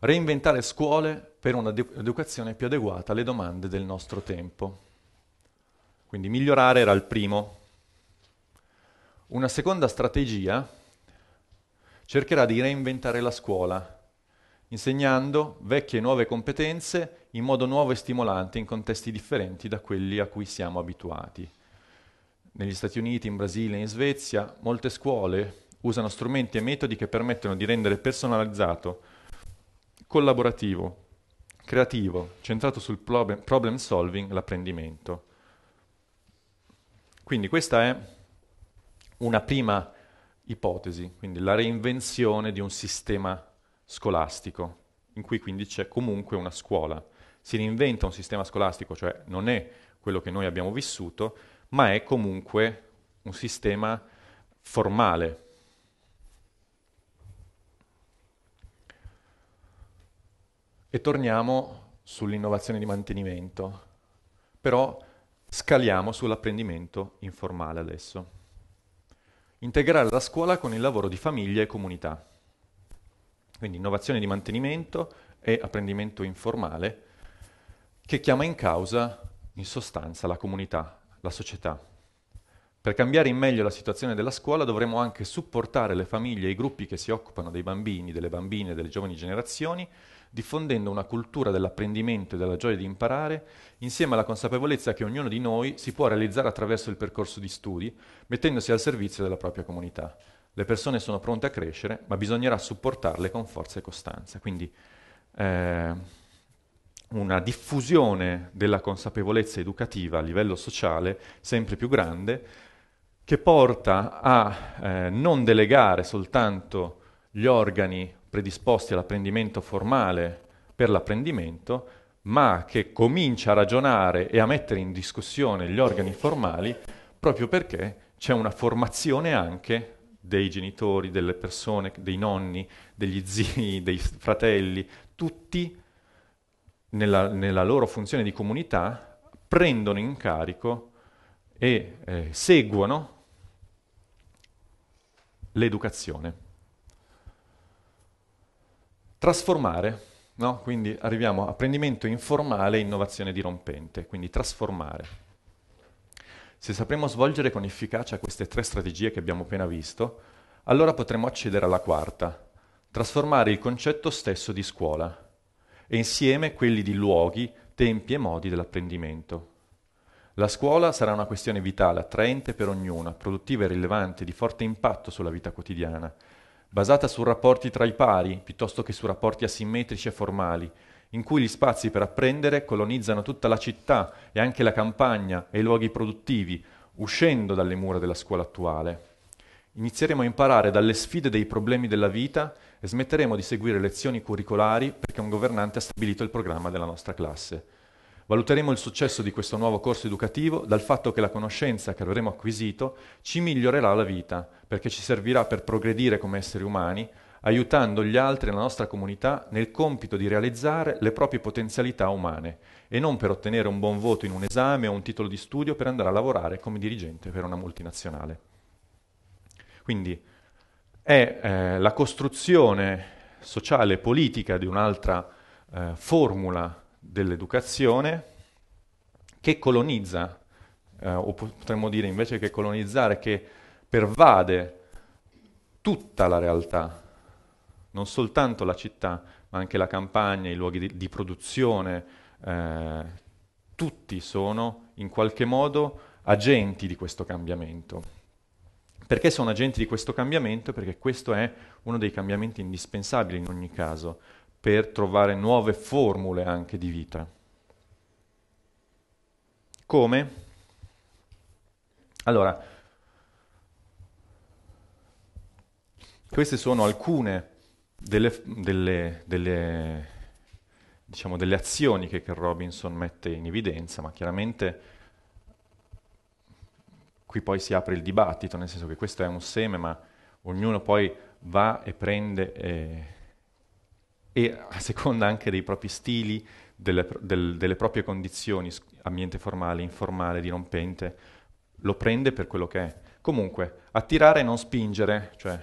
reinventare scuole per un'educazione più adeguata alle domande del nostro tempo. Quindi migliorare era il primo. Una seconda strategia cercherà di reinventare la scuola, insegnando vecchie e nuove competenze in modo nuovo e stimolante in contesti differenti da quelli a cui siamo abituati. Negli Stati Uniti, in Brasile e in Svezia molte scuole usano strumenti e metodi che permettono di rendere personalizzato collaborativo, creativo, centrato sul problem solving, l'apprendimento. Quindi questa è una prima ipotesi, quindi la reinvenzione di un sistema scolastico, in cui quindi c'è comunque una scuola. Si reinventa un sistema scolastico, cioè non è quello che noi abbiamo vissuto, ma è comunque un sistema formale, E torniamo sull'innovazione di mantenimento, però scaliamo sull'apprendimento informale adesso. Integrare la scuola con il lavoro di famiglia e comunità. Quindi innovazione di mantenimento e apprendimento informale che chiama in causa, in sostanza, la comunità, la società. Per cambiare in meglio la situazione della scuola dovremo anche supportare le famiglie e i gruppi che si occupano dei bambini, delle bambine e delle giovani generazioni diffondendo una cultura dell'apprendimento e della gioia di imparare, insieme alla consapevolezza che ognuno di noi si può realizzare attraverso il percorso di studi, mettendosi al servizio della propria comunità. Le persone sono pronte a crescere, ma bisognerà supportarle con forza e costanza. Quindi eh, una diffusione della consapevolezza educativa a livello sociale sempre più grande, che porta a eh, non delegare soltanto gli organi predisposti all'apprendimento formale per l'apprendimento, ma che comincia a ragionare e a mettere in discussione gli organi formali proprio perché c'è una formazione anche dei genitori, delle persone, dei nonni, degli zii, dei fratelli, tutti nella, nella loro funzione di comunità prendono in carico e eh, seguono l'educazione. Trasformare, no? quindi arriviamo a apprendimento informale e innovazione dirompente, quindi trasformare. Se sapremo svolgere con efficacia queste tre strategie che abbiamo appena visto, allora potremo accedere alla quarta, trasformare il concetto stesso di scuola e insieme quelli di luoghi, tempi e modi dell'apprendimento. La scuola sarà una questione vitale, attraente per ognuna, produttiva e rilevante, di forte impatto sulla vita quotidiana, basata su rapporti tra i pari piuttosto che su rapporti asimmetrici e formali, in cui gli spazi per apprendere colonizzano tutta la città e anche la campagna e i luoghi produttivi, uscendo dalle mura della scuola attuale. Inizieremo a imparare dalle sfide dei problemi della vita e smetteremo di seguire lezioni curricolari perché un governante ha stabilito il programma della nostra classe. Valuteremo il successo di questo nuovo corso educativo dal fatto che la conoscenza che avremo acquisito ci migliorerà la vita, perché ci servirà per progredire come esseri umani, aiutando gli altri nella nostra comunità nel compito di realizzare le proprie potenzialità umane e non per ottenere un buon voto in un esame o un titolo di studio per andare a lavorare come dirigente per una multinazionale. Quindi è eh, la costruzione sociale e politica di un'altra eh, formula dell'educazione che colonizza, eh, o potremmo dire invece che colonizzare, che pervade tutta la realtà, non soltanto la città, ma anche la campagna, i luoghi di, di produzione, eh, tutti sono in qualche modo agenti di questo cambiamento. Perché sono agenti di questo cambiamento? Perché questo è uno dei cambiamenti indispensabili in ogni caso per trovare nuove formule anche di vita. Come? Allora, queste sono alcune delle, delle, delle, diciamo, delle azioni che Ken Robinson mette in evidenza, ma chiaramente qui poi si apre il dibattito, nel senso che questo è un seme, ma ognuno poi va e prende... E eh, e a seconda anche dei propri stili, delle, del, delle proprie condizioni, ambiente formale, informale, dirompente, lo prende per quello che è. Comunque, attirare e non spingere, cioè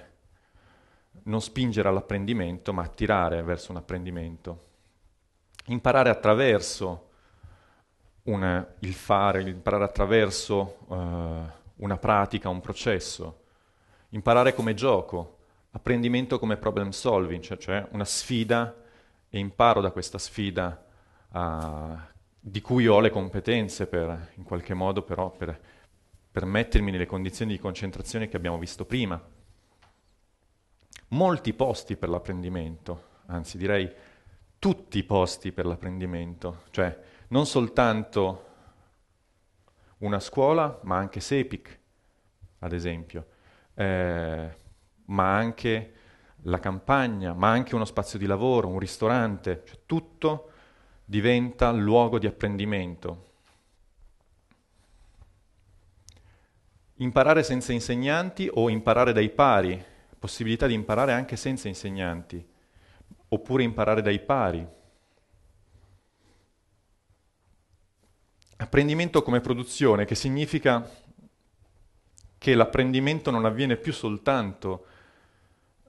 non spingere all'apprendimento, ma attirare verso un apprendimento. Imparare attraverso una, il fare, imparare attraverso uh, una pratica, un processo. Imparare come gioco, apprendimento come problem solving, cioè, cioè una sfida e imparo da questa sfida uh, di cui ho le competenze per, in qualche modo però, per, per mettermi nelle condizioni di concentrazione che abbiamo visto prima. Molti posti per l'apprendimento, anzi direi tutti i posti per l'apprendimento, cioè non soltanto una scuola, ma anche SEPIC, ad esempio. Eh, ma anche la campagna, ma anche uno spazio di lavoro, un ristorante, cioè tutto diventa luogo di apprendimento. Imparare senza insegnanti o imparare dai pari, possibilità di imparare anche senza insegnanti, oppure imparare dai pari. Apprendimento come produzione, che significa che l'apprendimento non avviene più soltanto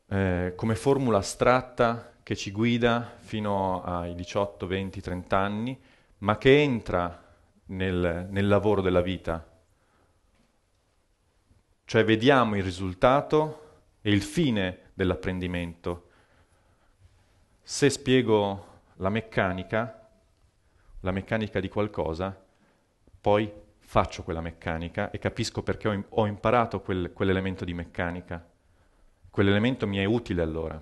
eh, come formula astratta che ci guida fino ai 18, 20, 30 anni, ma che entra nel, nel lavoro della vita. Cioè vediamo il risultato e il fine dell'apprendimento. Se spiego la meccanica, la meccanica di qualcosa, poi faccio quella meccanica e capisco perché ho, ho imparato quel, quell'elemento di meccanica quell'elemento mi è utile allora.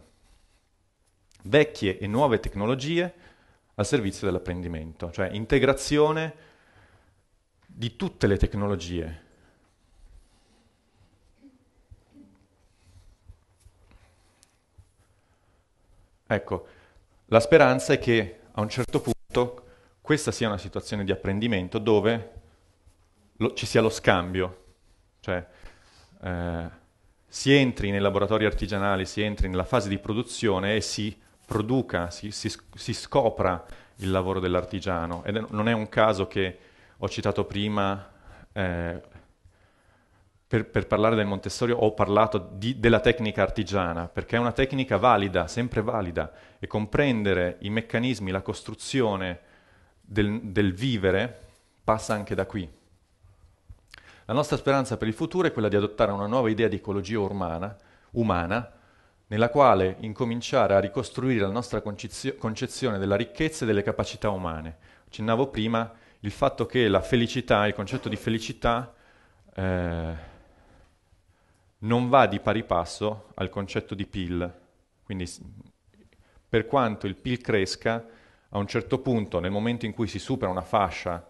Vecchie e nuove tecnologie al servizio dell'apprendimento, cioè integrazione di tutte le tecnologie. Ecco, la speranza è che a un certo punto questa sia una situazione di apprendimento dove lo, ci sia lo scambio, cioè eh, si entri nei laboratori artigianali, si entri nella fase di produzione e si produca, si, si, si scopra il lavoro dell'artigiano. Ed non è un caso che ho citato prima, eh, per, per, parlare del Montessori, ho parlato di, della tecnica artigiana, perché è una tecnica valida, sempre valida, e comprendere i meccanismi, la costruzione del, del vivere passa anche da qui. La nostra speranza per il futuro è quella di adottare una nuova idea di ecologia umana, umana nella quale incominciare a ricostruire la nostra concezio- concezione della ricchezza e delle capacità umane. Accennavo prima il fatto che la felicità, il concetto di felicità, eh, non va di pari passo al concetto di PIL. Quindi per quanto il PIL cresca, a un certo punto, nel momento in cui si supera una fascia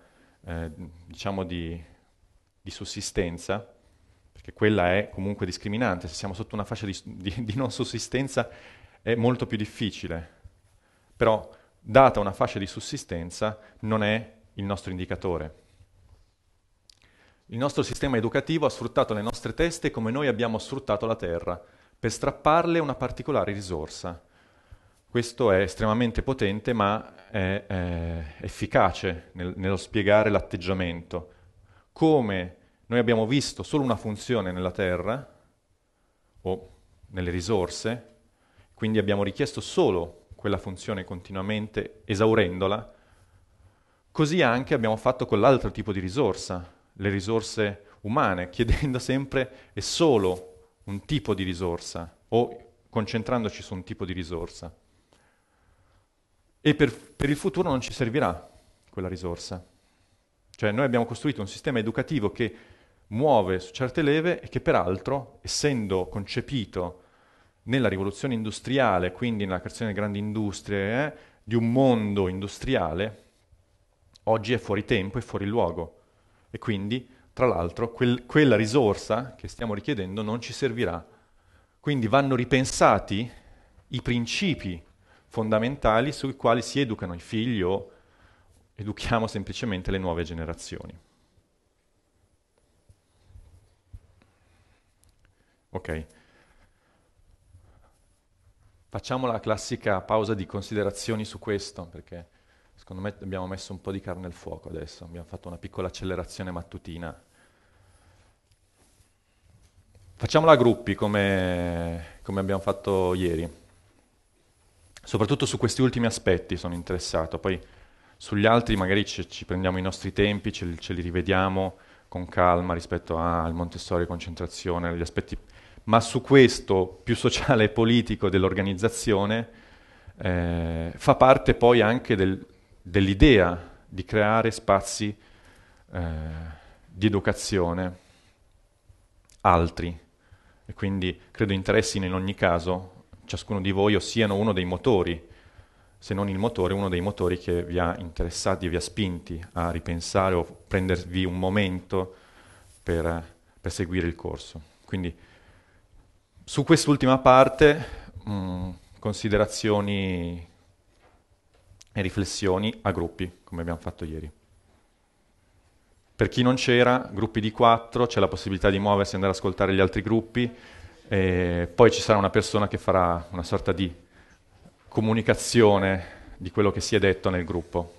eh, diciamo di di sussistenza, perché quella è comunque discriminante, se siamo sotto una fascia di, di, di non sussistenza è molto più difficile, però data una fascia di sussistenza non è il nostro indicatore. Il nostro sistema educativo ha sfruttato le nostre teste come noi abbiamo sfruttato la terra, per strapparle una particolare risorsa. Questo è estremamente potente ma è, è eh, efficace nel, nello spiegare l'atteggiamento come noi abbiamo visto solo una funzione nella terra o nelle risorse, quindi abbiamo richiesto solo quella funzione continuamente, esaurendola, così anche abbiamo fatto con l'altro tipo di risorsa, le risorse umane, chiedendo sempre e solo un tipo di risorsa o concentrandoci su un tipo di risorsa. E per, per il futuro non ci servirà quella risorsa. Cioè noi abbiamo costruito un sistema educativo che muove su certe leve e che peraltro, essendo concepito nella rivoluzione industriale, quindi nella creazione delle grandi industrie, eh, di un mondo industriale, oggi è fuori tempo e fuori luogo. E quindi, tra l'altro, quel, quella risorsa che stiamo richiedendo non ci servirà. Quindi vanno ripensati i principi fondamentali sui quali si educano i figli o educhiamo semplicemente le nuove generazioni. Ok. Facciamo la classica pausa di considerazioni su questo, perché secondo me abbiamo messo un po' di carne al fuoco adesso, abbiamo fatto una piccola accelerazione mattutina. Facciamola a gruppi come, come abbiamo fatto ieri. Soprattutto su questi ultimi aspetti sono interessato, poi sugli altri magari ci, ci prendiamo i nostri tempi, ce, ce, li rivediamo con calma rispetto al ah, Montessori, concentrazione, agli aspetti... Ma su questo più sociale e politico dell'organizzazione eh, fa parte poi anche del, dell'idea di creare spazi eh, di educazione altri e quindi credo interessino in ogni caso ciascuno di voi o siano uno dei motori se non il motore, uno dei motori che vi ha interessati, vi ha spinti a ripensare o prendervi un momento per, per seguire il corso. Quindi su quest'ultima parte mh, mm, considerazioni e riflessioni a gruppi, come abbiamo fatto ieri. Per chi non c'era, gruppi di quattro, c'è la possibilità di muoversi e andare ad ascoltare gli altri gruppi, poi ci sarà una persona che farà una sorta di comunicazione di quello che si è detto nel gruppo.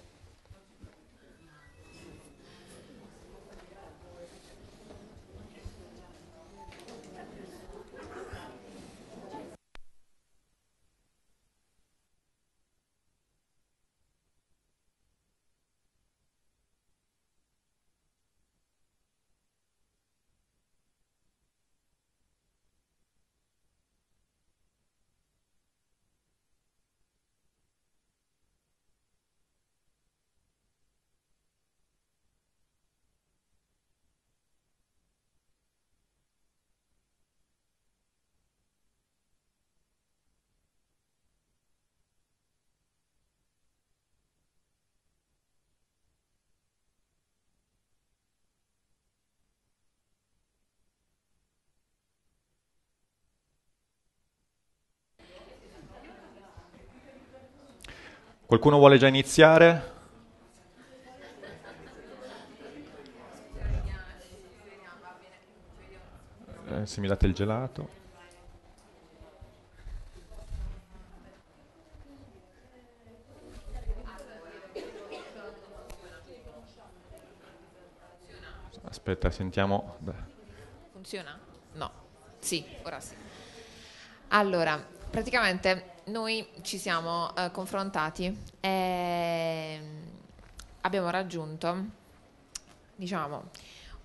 Qualcuno vuole già iniziare? Eh, se mi date il gelato. Aspetta, sentiamo. Funziona? No. Sì, ora sì. Allora, praticamente noi ci siamo eh, confrontati e mm, abbiamo raggiunto, diciamo,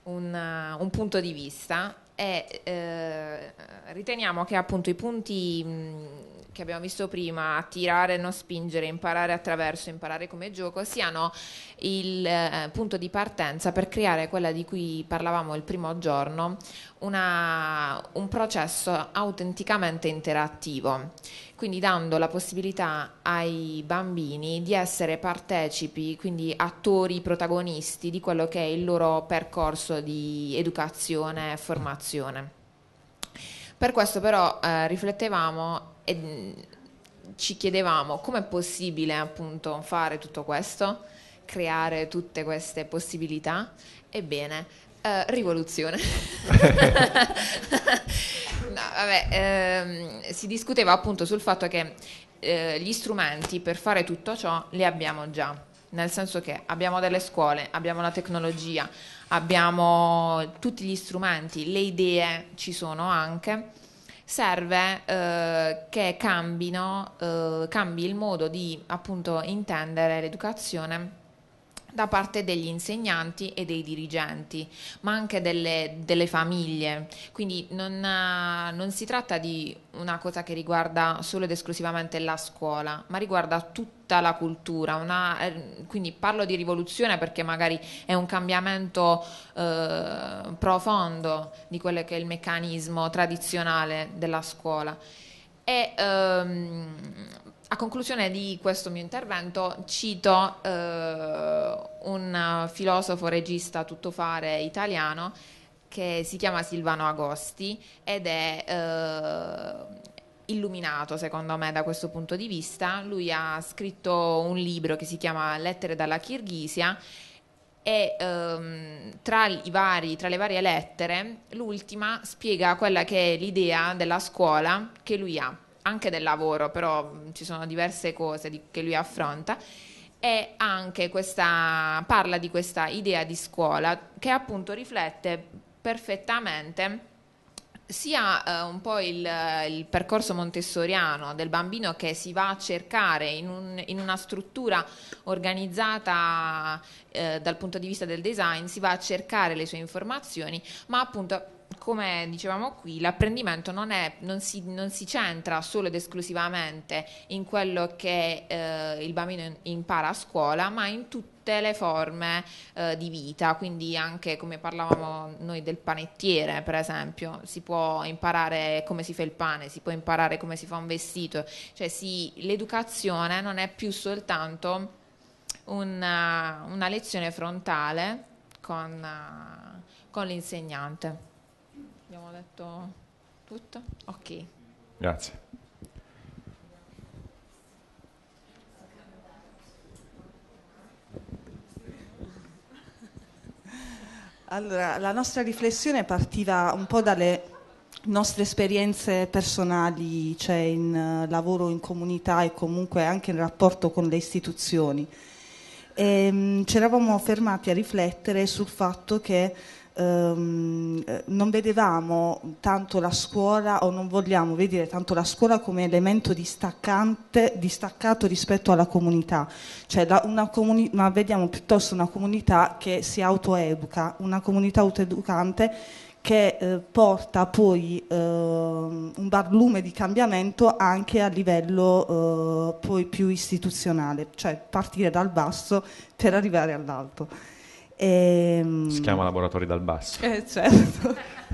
un, eh, un punto di vista e eh, riteniamo che appunto i punti mh, mm, che abbiamo visto prima, tirare, non spingere, imparare attraverso, imparare come gioco, siano il eh, punto di partenza per creare quella di cui parlavamo il primo giorno, una, un processo autenticamente interattivo, quindi dando la possibilità ai bambini di essere partecipi, quindi attori, protagonisti di quello che è il loro percorso di educazione e formazione. Per questo però eh, riflettevamo e mm, ci chiedevamo come è possibile appunto fare tutto questo, creare tutte queste possibilità. Ebbene, eh, rivoluzione. no, vabbè, ehm, si discuteva appunto sul fatto che eh, gli strumenti per fare tutto ciò li abbiamo già nel senso che abbiamo delle scuole, abbiamo la tecnologia, abbiamo tutti gli strumenti, le idee ci sono anche, serve eh, che cambino, eh, cambi il modo di appunto intendere l'educazione da parte degli insegnanti e dei dirigenti, ma anche delle, delle famiglie. Quindi non, eh, non, si tratta di una cosa che riguarda solo ed esclusivamente la scuola, ma riguarda tutta la cultura. Una, eh, quindi parlo di rivoluzione perché magari è un cambiamento eh, profondo di quello che è il meccanismo tradizionale della scuola. E, ehm, a conclusione di questo mio intervento cito eh, un filosofo regista tuttofare italiano che si chiama Silvano Agosti ed è eh, illuminato secondo me da questo punto di vista. Lui ha scritto un libro che si chiama Lettere dalla Kirghisia e ehm, tra, vari, tra, le varie lettere l'ultima spiega quella che è l'idea della scuola che lui ha anche del lavoro, però mm, ci sono diverse cose di, che lui affronta e anche questa, parla di questa idea di scuola che appunto riflette perfettamente sia eh, un po' il, il, percorso montessoriano del bambino che si va a cercare in, un, in una struttura organizzata eh, dal punto di vista del design, si va a cercare le sue informazioni, ma appunto come dicevamo qui, l'apprendimento non, è, non, si, non, si, centra solo ed esclusivamente in quello che eh, il bambino impara a scuola, ma in tutte le forme eh, di vita, quindi anche come parlavamo noi del panettiere, per esempio, si può imparare come si fa il pane, si può imparare come si fa un vestito, cioè sì, l'educazione non è più soltanto una, una lezione frontale con, con l'insegnante. Abbiamo detto tutto? Ok. Grazie. Allora, la nostra riflessione partiva un po' dalle nostre esperienze personali, cioè in uh, lavoro in comunità e comunque anche in rapporto con le istituzioni. E, ehm, ci eravamo fermati a riflettere sul fatto che ehm, non vedevamo tanto la scuola o non vogliamo vedere tanto la scuola come elemento distaccante, distaccato rispetto alla comunità, cioè la, una comuni- ma vediamo piuttosto una comunità che si autoeduca, una comunità autoeducante che eh, porta poi eh, un barlume di cambiamento anche a livello eh, poi più istituzionale, cioè partire dal basso per arrivare all'alto. E, ehm, si chiama Laboratori dal Basso. Eh, certo.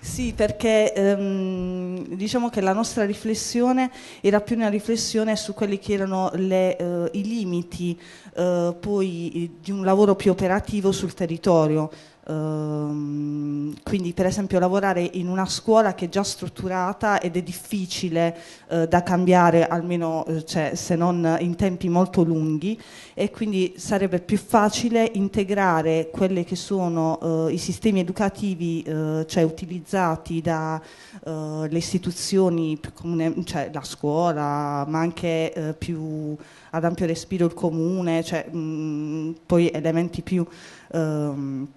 sì, perché ehm, diciamo che la nostra riflessione era più una riflessione su quelli che erano le, eh, i limiti eh, poi eh, di un lavoro più operativo sul territorio Um, quindi per esempio lavorare in una scuola che è già strutturata ed è difficile uh, da cambiare almeno eh, cioè, se non in tempi molto lunghi e quindi sarebbe più facile integrare quelli che sono uh, i sistemi educativi cioè, utilizzati dalle istituzioni comune, cioè la scuola ma anche più ad ampio respiro il comune cioè, mh, mm, poi elementi più um,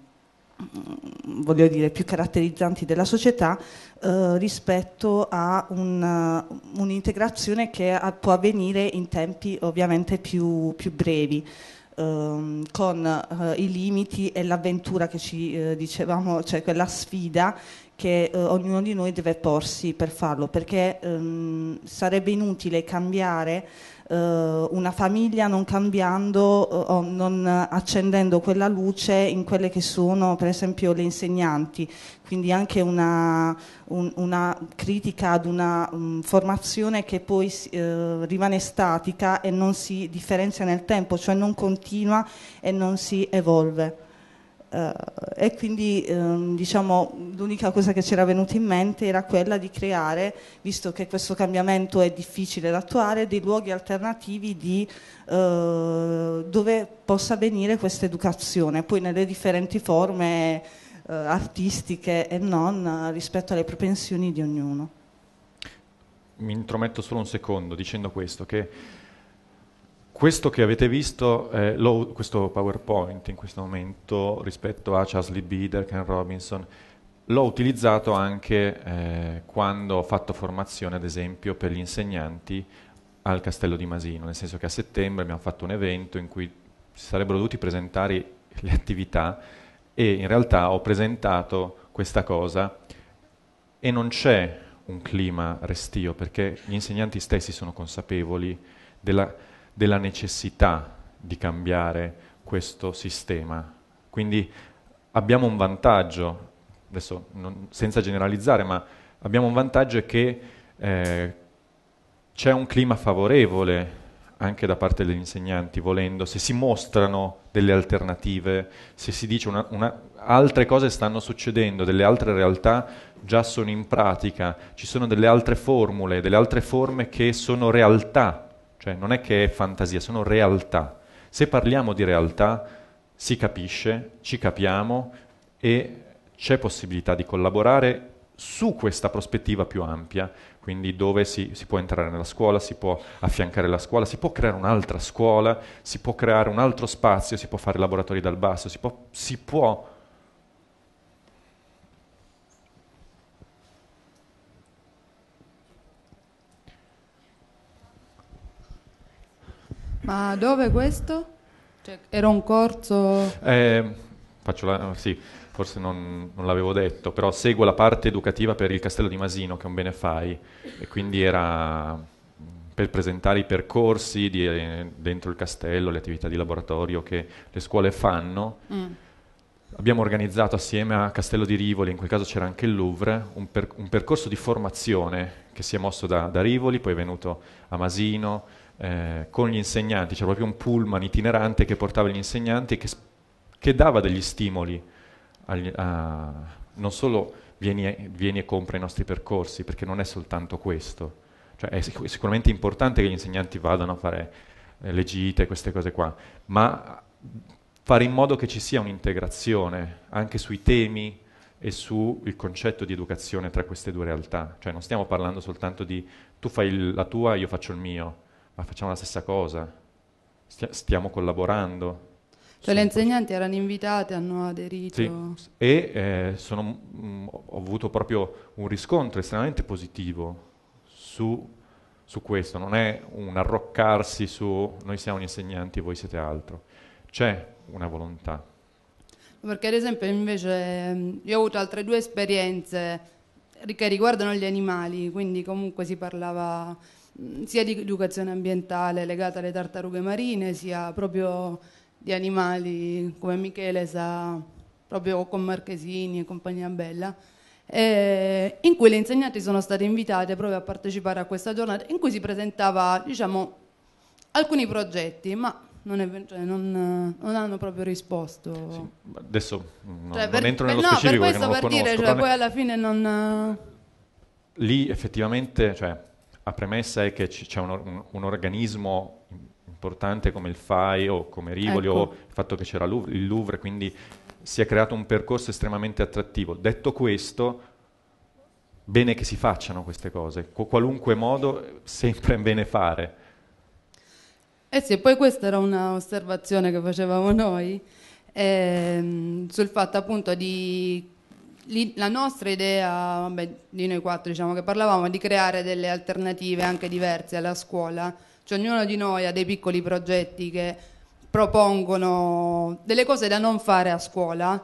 Mm, voglio dire, più caratterizzanti della società eh, rispetto a un, eh, un'integrazione che a, può avvenire in tempi ovviamente più, più brevi ehm, con eh, i limiti e l'avventura che ci eh, dicevamo, cioè quella sfida che eh, ognuno di noi deve porsi per farlo, perché ehm, sarebbe inutile cambiare eh, una famiglia non cambiando eh, o non accendendo quella luce in quelle che sono per esempio le insegnanti, quindi anche una, un, una critica ad una um, formazione che poi eh, rimane statica e non si differenzia nel tempo, cioè non continua e non si evolve. Uh, e quindi um, diciamo, l'unica cosa che ci era venuta in mente era quella di creare, visto che questo cambiamento è difficile da attuare, dei luoghi alternativi di, uh, dove possa venire questa educazione, poi nelle differenti forme uh, artistiche e non rispetto alle propensioni di ognuno. Mi intrometto solo un secondo dicendo questo, che questo che avete visto, eh, lo, questo PowerPoint in questo momento rispetto a Charles Lee Bieder, Ken Robinson, l'ho utilizzato anche eh, quando ho fatto formazione, ad esempio, per gli insegnanti al Castello di Masino, nel senso che a settembre abbiamo fatto un evento in cui si sarebbero dovuti presentare le attività e in realtà ho presentato questa cosa e non c'è un clima restio perché gli insegnanti stessi sono consapevoli della della necessità di cambiare questo sistema. Quindi abbiamo un vantaggio, adesso non, senza generalizzare, ma abbiamo un vantaggio che eh, c'è un clima favorevole anche da parte degli insegnanti, volendo, se si mostrano delle alternative, se si dice una, una, altre cose stanno succedendo, delle altre realtà già sono in pratica, ci sono delle altre formule, delle altre forme che sono realtà cioè non è che è fantasia, sono realtà. Se parliamo di realtà si capisce, ci capiamo e c'è possibilità di collaborare su questa prospettiva più ampia, quindi dove si, si, può entrare nella scuola, si può affiancare la scuola, si può creare un'altra scuola, si può creare un altro spazio, si può fare laboratori dal basso, si può, si può Ma dove questo? Cioè, era un corso? Eh, faccio la, sì, forse non, non, l'avevo detto, però seguo la parte educativa per il Castello di Masino, che è un benefai, e quindi era per presentare i percorsi di, eh, dentro il castello, le attività di laboratorio che le scuole fanno. Mm. Abbiamo organizzato assieme a Castello di Rivoli, in quel caso c'era anche il Louvre, un, per, un percorso di formazione che si è mosso da, da Rivoli, poi è venuto a Masino, eh, con gli insegnanti, c'era proprio un pullman itinerante che portava gli insegnanti e che, che dava degli stimoli agli, a, non solo vieni, vieni, e compra i nostri percorsi, perché non è soltanto questo, cioè è sic- sicuramente importante che gli insegnanti vadano a fare eh, le gite, queste cose qua, ma fare in modo che ci sia un'integrazione anche sui temi, e sul concetto di educazione tra queste due realtà. Cioè non stiamo parlando soltanto di tu fai il, la tua, io faccio il mio ma facciamo la stessa cosa, stiamo collaborando. Cioè le insegnanti erano invitate, hanno aderito. Sì, e eh, sono, mh, mm, ho avuto proprio un riscontro estremamente positivo su, su questo, non è un arroccarsi su noi siamo gli insegnanti e voi siete altro, c'è una volontà. Perché ad esempio invece mm, io ho avuto altre due esperienze che riguardano gli animali, quindi comunque si parlava sia di educazione ambientale legata alle tartarughe marine, sia proprio di animali come Michele sa, proprio con Marchesini e compagnia bella, eh, in cui le insegnanti sono state invitate proprio a partecipare a questa giornata, in cui si presentava, diciamo, alcuni progetti, ma non, è, cioè, non, non, hanno proprio risposto. Sì, adesso mm, no, cioè, per, non entro nello per, specifico. No, per questo per conosco, dire, cioè, poi alla fine non... Lì effettivamente, cioè, la premessa è che c'è un, un, un, organismo importante come il FAI o come Rivoli ecco. o il fatto che c'era Louvre, il Louvre, quindi si è creato un percorso estremamente attrattivo. Detto questo, bene che si facciano queste cose, con qualunque modo sempre bene fare. Eh sì, poi questa era un'osservazione che facevamo noi ehm, sul fatto appunto di la nostra idea, vabbè, di noi quattro diciamo che parlavamo, è di creare delle alternative anche diverse alla scuola, cioè ognuno di noi ha dei piccoli progetti che propongono delle cose da non fare a scuola,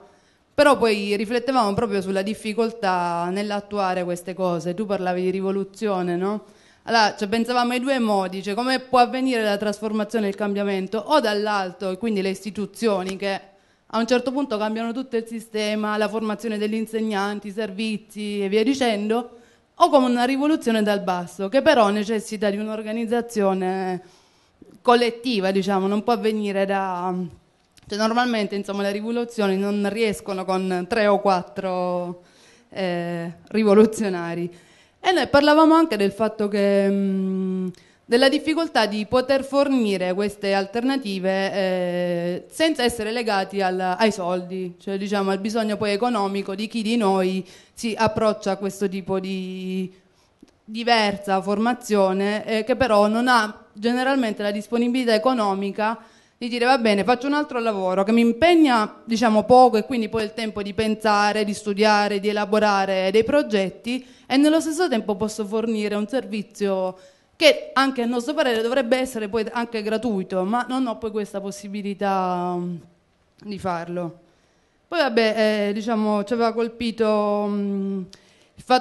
però poi riflettevamo proprio sulla difficoltà nell'attuare queste cose, tu parlavi di rivoluzione, no? Allora, cioè, pensavamo ai due modi, cioè come può avvenire la trasformazione e il cambiamento, o dall'alto, quindi le istituzioni che a un certo punto cambiano tutto il sistema, la formazione degli insegnanti, i servizi e via dicendo, o come una rivoluzione dal basso, che però necessita di un'organizzazione collettiva, diciamo, non può avvenire da... Cioè, normalmente insomma, le rivoluzioni non riescono con tre o quattro eh, rivoluzionari. E noi parlavamo anche del fatto che... Mh, mm, della difficoltà di poter fornire queste alternative eh, senza essere legati al, ai soldi, cioè diciamo al bisogno poi economico di chi di noi si approccia a questo tipo di diversa formazione eh, che però non ha generalmente la disponibilità economica di dire va bene faccio un altro lavoro che mi impegna diciamo poco e quindi poi il tempo di pensare, di studiare, di elaborare dei progetti e nello stesso tempo posso fornire un servizio che anche a nostro parere dovrebbe essere poi anche gratuito, ma non ho poi questa possibilità mm, di farlo. Poi vabbè, eh, diciamo, ci aveva colpito mh, mm,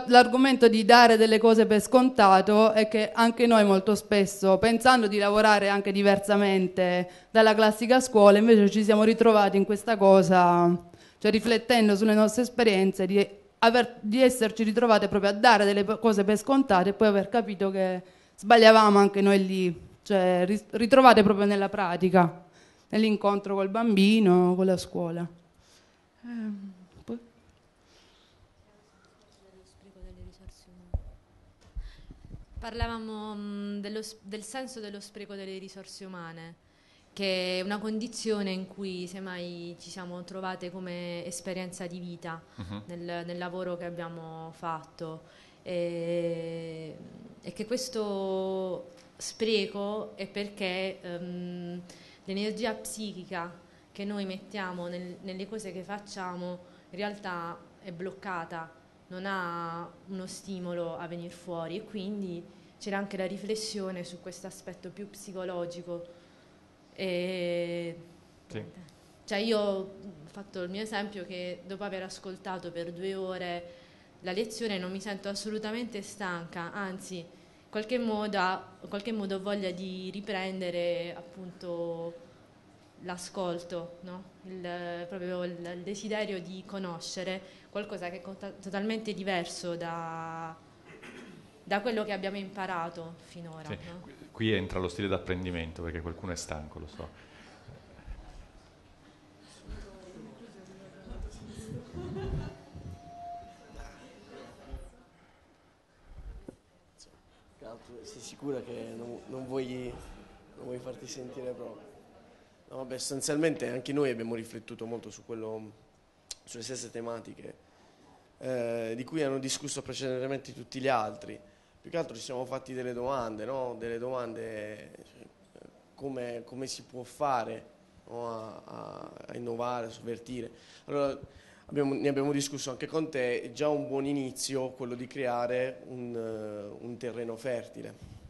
l'argomento di dare delle cose per scontato e che anche noi molto spesso, pensando di lavorare anche diversamente dalla classica scuola, invece ci siamo ritrovati in questa cosa, cioè riflettendo sulle nostre esperienze, di, aver, di esserci ritrovate proprio a dare delle cose per scontate e poi aver capito che sbagliavamo anche noi lì, cioè ritrovate proprio nella pratica, nell'incontro col bambino, con la scuola. Eh. Parlavamo mm, dello, del senso dello spreco delle risorse umane, che è una condizione in cui semmai ci siamo trovate come esperienza di vita uh-huh. nel, nel, lavoro che abbiamo fatto e, e che questo spreco è perché um, l'energia psichica che noi mettiamo nel, nelle cose che facciamo in realtà è bloccata, non ha uno stimolo a venire fuori e quindi c'era anche la riflessione su questo aspetto più psicologico. E, sì. Cioè io ho fatto il mio esempio che dopo aver ascoltato per due ore la lezione non mi sento assolutamente stanca, anzi in qualche modo, in qualche modo ho voglia di riprendere appunto l'ascolto, no? il, proprio il, il, desiderio di conoscere qualcosa che è totalmente diverso da, da quello che abbiamo imparato finora. Sì. No? Qui entra lo stile d'apprendimento perché qualcuno è stanco, lo so. sicura che non, non, vuoi, non vuoi farti sentire proprio. No, vabbè, sostanzialmente anche noi abbiamo riflettuto molto su quello, sulle stesse tematiche eh, di cui hanno discusso precedentemente tutti gli altri. Più che altro ci siamo fatti delle domande, no? delle domande cioè, come, come, si può fare no? a, a, a, innovare, a sovvertire. Allora, abbiamo, ne abbiamo discusso anche con te, è già un buon inizio quello di creare un, eh, un terreno fertile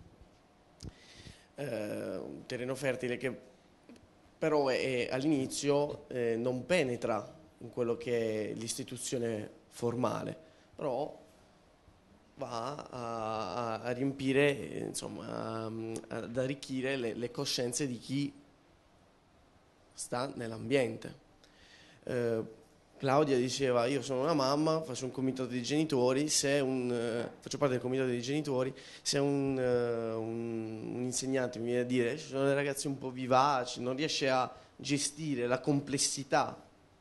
eh, un terreno fertile che però all'inizio eh, non penetra in quello che è l'istituzione formale, però va a, a riempire, insomma, a, mm, ad arricchire le, le coscienze di chi sta nell'ambiente. Eh, Claudia diceva io sono una mamma, faccio, un genitori, un, eh, faccio parte del comitato dei genitori, se un, eh, un, insegnante mi viene a dire ci sono dei ragazzi un po' vivaci, non riesce a gestire la complessità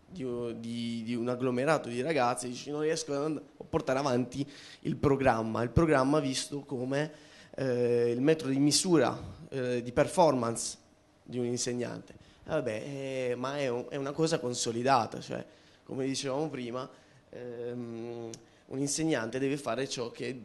di, di, di un agglomerato di ragazzi, dice, non riesco a portare avanti il programma, il programma visto come eh, il metro di misura eh, di performance di un insegnante. Eh, vabbè, eh, ma è, è una cosa consolidata, cioè come dicevamo prima, ehm, un insegnante deve fare ciò che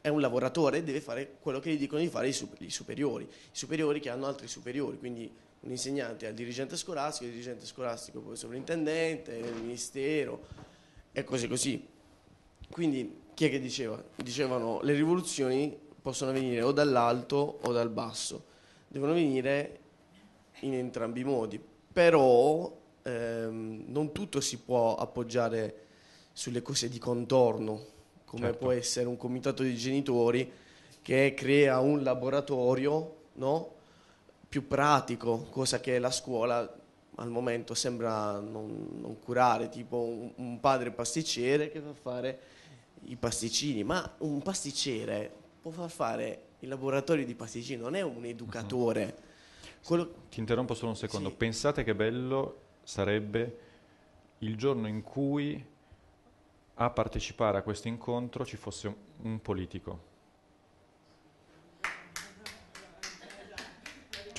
è un lavoratore, deve fare quello che gli dicono di fare i superiori, i superiori che hanno altri superiori, quindi un insegnante il dirigente scolastico, il dirigente scolastico poi il sovrintendente, il ministero e così così. Quindi chi è che diceva? Dicevano le rivoluzioni possono venire o dall'alto o dal basso, devono venire in entrambi i modi, però ehm, non tutto si può appoggiare sulle cose di contorno, come certo. può essere un comitato di genitori che crea un laboratorio no? più pratico, cosa che la scuola al momento sembra non, non curare, tipo un, un padre pasticcere che fa fare i pasticcini, ma un pasticcere può far fare i laboratori di pasticcini, non è un educatore. Quello... Ti interrompo solo un secondo. Sì. Pensate che bello sarebbe il giorno in cui a partecipare a questo incontro ci fosse un politico.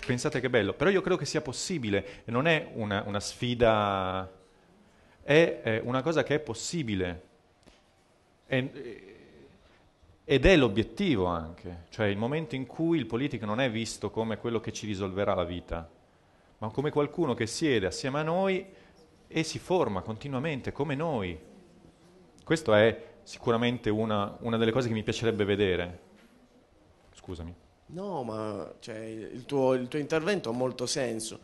Pensate che bello, però io credo che sia possibile, non è una, una sfida, è, è, una cosa che è possibile è, ed è l'obiettivo anche, cioè il momento in cui il politico non è visto come quello che ci risolverà la vita, ma come qualcuno che siede assieme a noi e si forma continuamente come noi. Questa è sicuramente una, una delle cose che mi piacerebbe vedere. Scusami. No, ma cioè, il, tuo, il, tuo, intervento ha molto senso.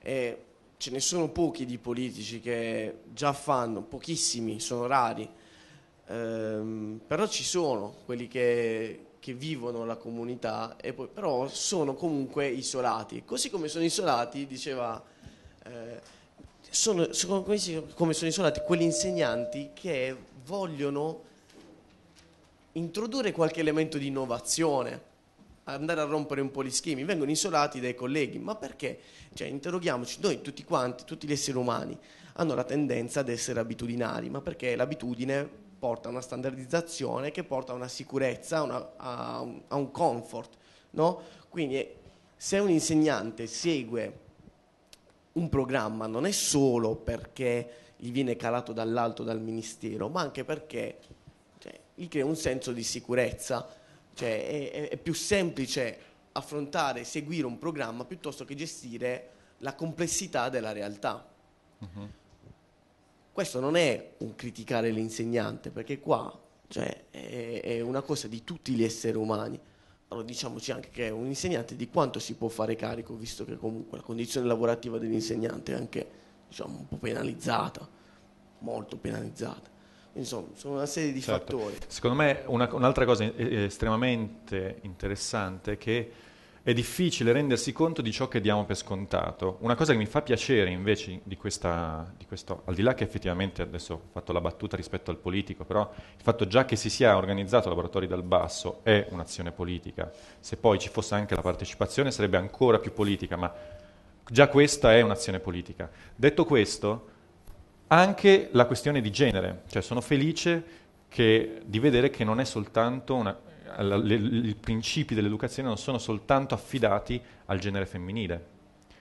E ce ne sono pochi di politici che già fanno, pochissimi, sono rari. Ehm, però ci sono quelli che, che vivono la comunità, e poi, però sono comunque isolati. Così come sono isolati, diceva, eh, sono, sono, come sono isolati quegli insegnanti che vogliono introdurre qualche elemento di innovazione andare a rompere un po' gli schemi, vengono isolati dai colleghi, ma perché? Cioè, interroghiamoci, noi tutti quanti, tutti gli esseri umani hanno la tendenza ad essere abitudinari, ma perché l'abitudine porta a una standardizzazione, che porta a una sicurezza, una, a, un, a, un, comfort. No? Quindi se un insegnante segue un programma non è solo perché gli viene calato dall'alto dal ministero, ma anche perché cioè, gli crea un senso di sicurezza. Cioè, è, è più semplice affrontare, seguire un programma piuttosto che gestire la complessità della realtà. Uh-huh. Questo non è un criticare l'insegnante, perché qua cioè, è, è una cosa di tutti gli esseri umani. Però diciamoci anche che un insegnante di quanto si può fare carico, visto che comunque la condizione lavorativa dell'insegnante è anche diciamo, un po' penalizzata, molto penalizzata. Insomma, sono una serie di certo. fattori. Secondo me una, un'altra cosa eh, estremamente interessante è che è difficile rendersi conto di ciò che diamo per scontato. Una cosa che mi fa piacere invece di, questa, di questo, al di là che effettivamente adesso ho fatto la battuta rispetto al politico, però il fatto già che si sia organizzato laboratori dal basso è un'azione politica, se poi ci fosse anche la partecipazione sarebbe ancora più politica, ma già questa è un'azione politica. Detto questo, anche la questione di genere, cioè sono felice che, di vedere che non è soltanto una, i principi dell'educazione non sono soltanto affidati al genere femminile,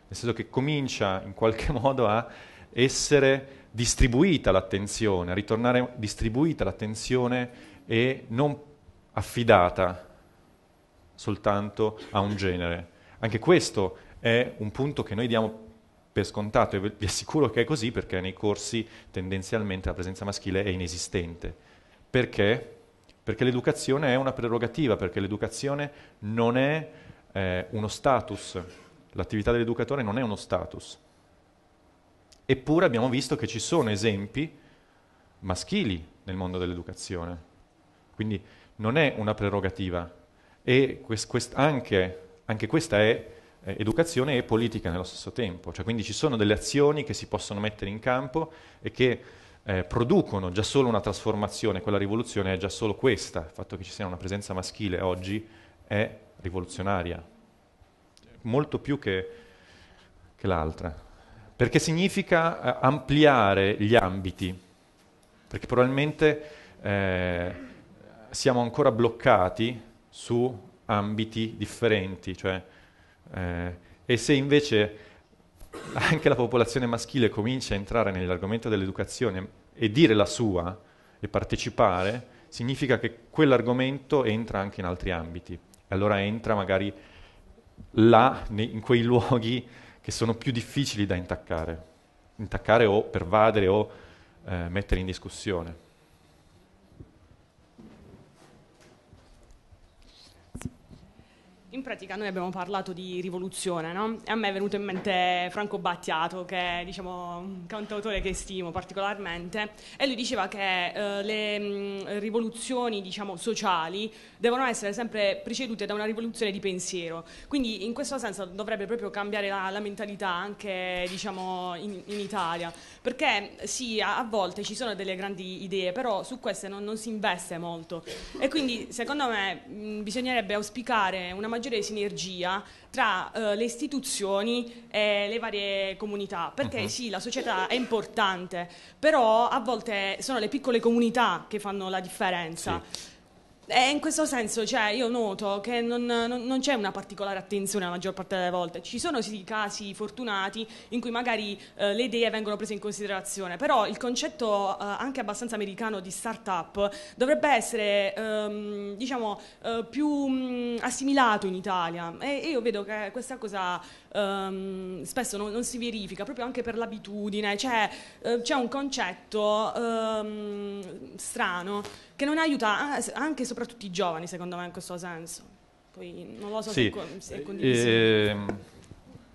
nel senso che comincia in qualche modo a essere distribuita l'attenzione, a ritornare distribuita l'attenzione e non affidata soltanto a un genere. Anche questo è un punto che noi diamo per scontato e vi assicuro che è così perché nei corsi tendenzialmente la presenza maschile è inesistente. Perché? perché l'educazione è una prerogativa, perché l'educazione non è eh, uno status, l'attività dell'educatore non è uno status. Eppure abbiamo visto che ci sono esempi maschili nel mondo dell'educazione, quindi non è una prerogativa e quest, quest, anche, anche, questa è eh, educazione e politica nello stesso tempo, cioè quindi ci sono delle azioni che si possono mettere in campo e che eh, producono già solo una trasformazione, quella rivoluzione è già solo questa, il fatto che ci sia una presenza maschile oggi è rivoluzionaria, molto più che, che l'altra, perché significa eh, ampliare gli ambiti, perché probabilmente eh, siamo ancora bloccati su ambiti differenti, cioè, eh, e se invece anche la popolazione maschile comincia a entrare nell'argomento dell'educazione e dire la sua e partecipare, significa che quell'argomento entra anche in altri ambiti. E Allora entra magari là, in quei luoghi che sono più difficili da intaccare, intaccare o pervadere o eh, mettere in discussione. In pratica noi abbiamo parlato di rivoluzione, no? E a me è venuto in mente Franco Battiato, che è diciamo, un cantautore che stimo particolarmente, e lui diceva che eh, le mh, mm, rivoluzioni diciamo, sociali devono essere sempre precedute da una rivoluzione di pensiero. Quindi in questo senso dovrebbe proprio cambiare la, la mentalità anche diciamo, in, in Italia perché sì, a, a, volte ci sono delle grandi idee, però su queste non, non si investe molto e quindi secondo me mh, mm, bisognerebbe auspicare una maggiore sinergia tra eh, le istituzioni e le varie comunità, perché uh-huh. sì, la società è importante, però a volte sono le piccole comunità che fanno la differenza. Sì. E eh, in questo senso, cioè, io noto che non, non, non, c'è una particolare attenzione la maggior parte delle volte. Ci sono sì casi fortunati in cui magari eh, le idee vengono prese in considerazione, però il concetto eh, anche abbastanza americano di start-up dovrebbe essere, ehm, diciamo, eh, più mh, mm, assimilato in Italia. E, e, io vedo che questa cosa ehm, spesso non, non, si verifica proprio anche per l'abitudine, cioè, eh, c'è un concetto ehm, strano che non aiuta anche e soprattutto i giovani, secondo me, in questo senso. Poi non lo so sì. se è condivisibile. Eh, ehm,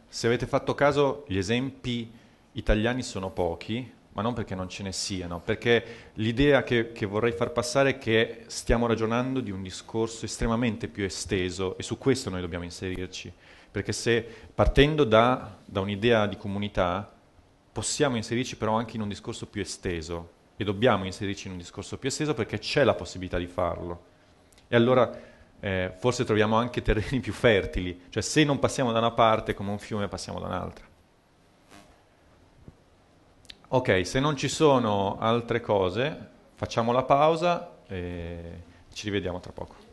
se avete fatto caso, gli esempi italiani sono pochi, ma non perché non ce ne siano, perché l'idea che, che, vorrei far passare è che stiamo ragionando di un discorso estremamente più esteso e su questo noi dobbiamo inserirci. Perché se partendo da, da un'idea di comunità possiamo inserirci però anche in un discorso più esteso e dobbiamo inserirci in un discorso più esteso perché c'è la possibilità di farlo. E allora eh, forse troviamo anche terreni più fertili, cioè se non passiamo da una parte come un fiume passiamo da un'altra. Ok, se non ci sono altre cose, facciamo la pausa e ci rivediamo tra poco.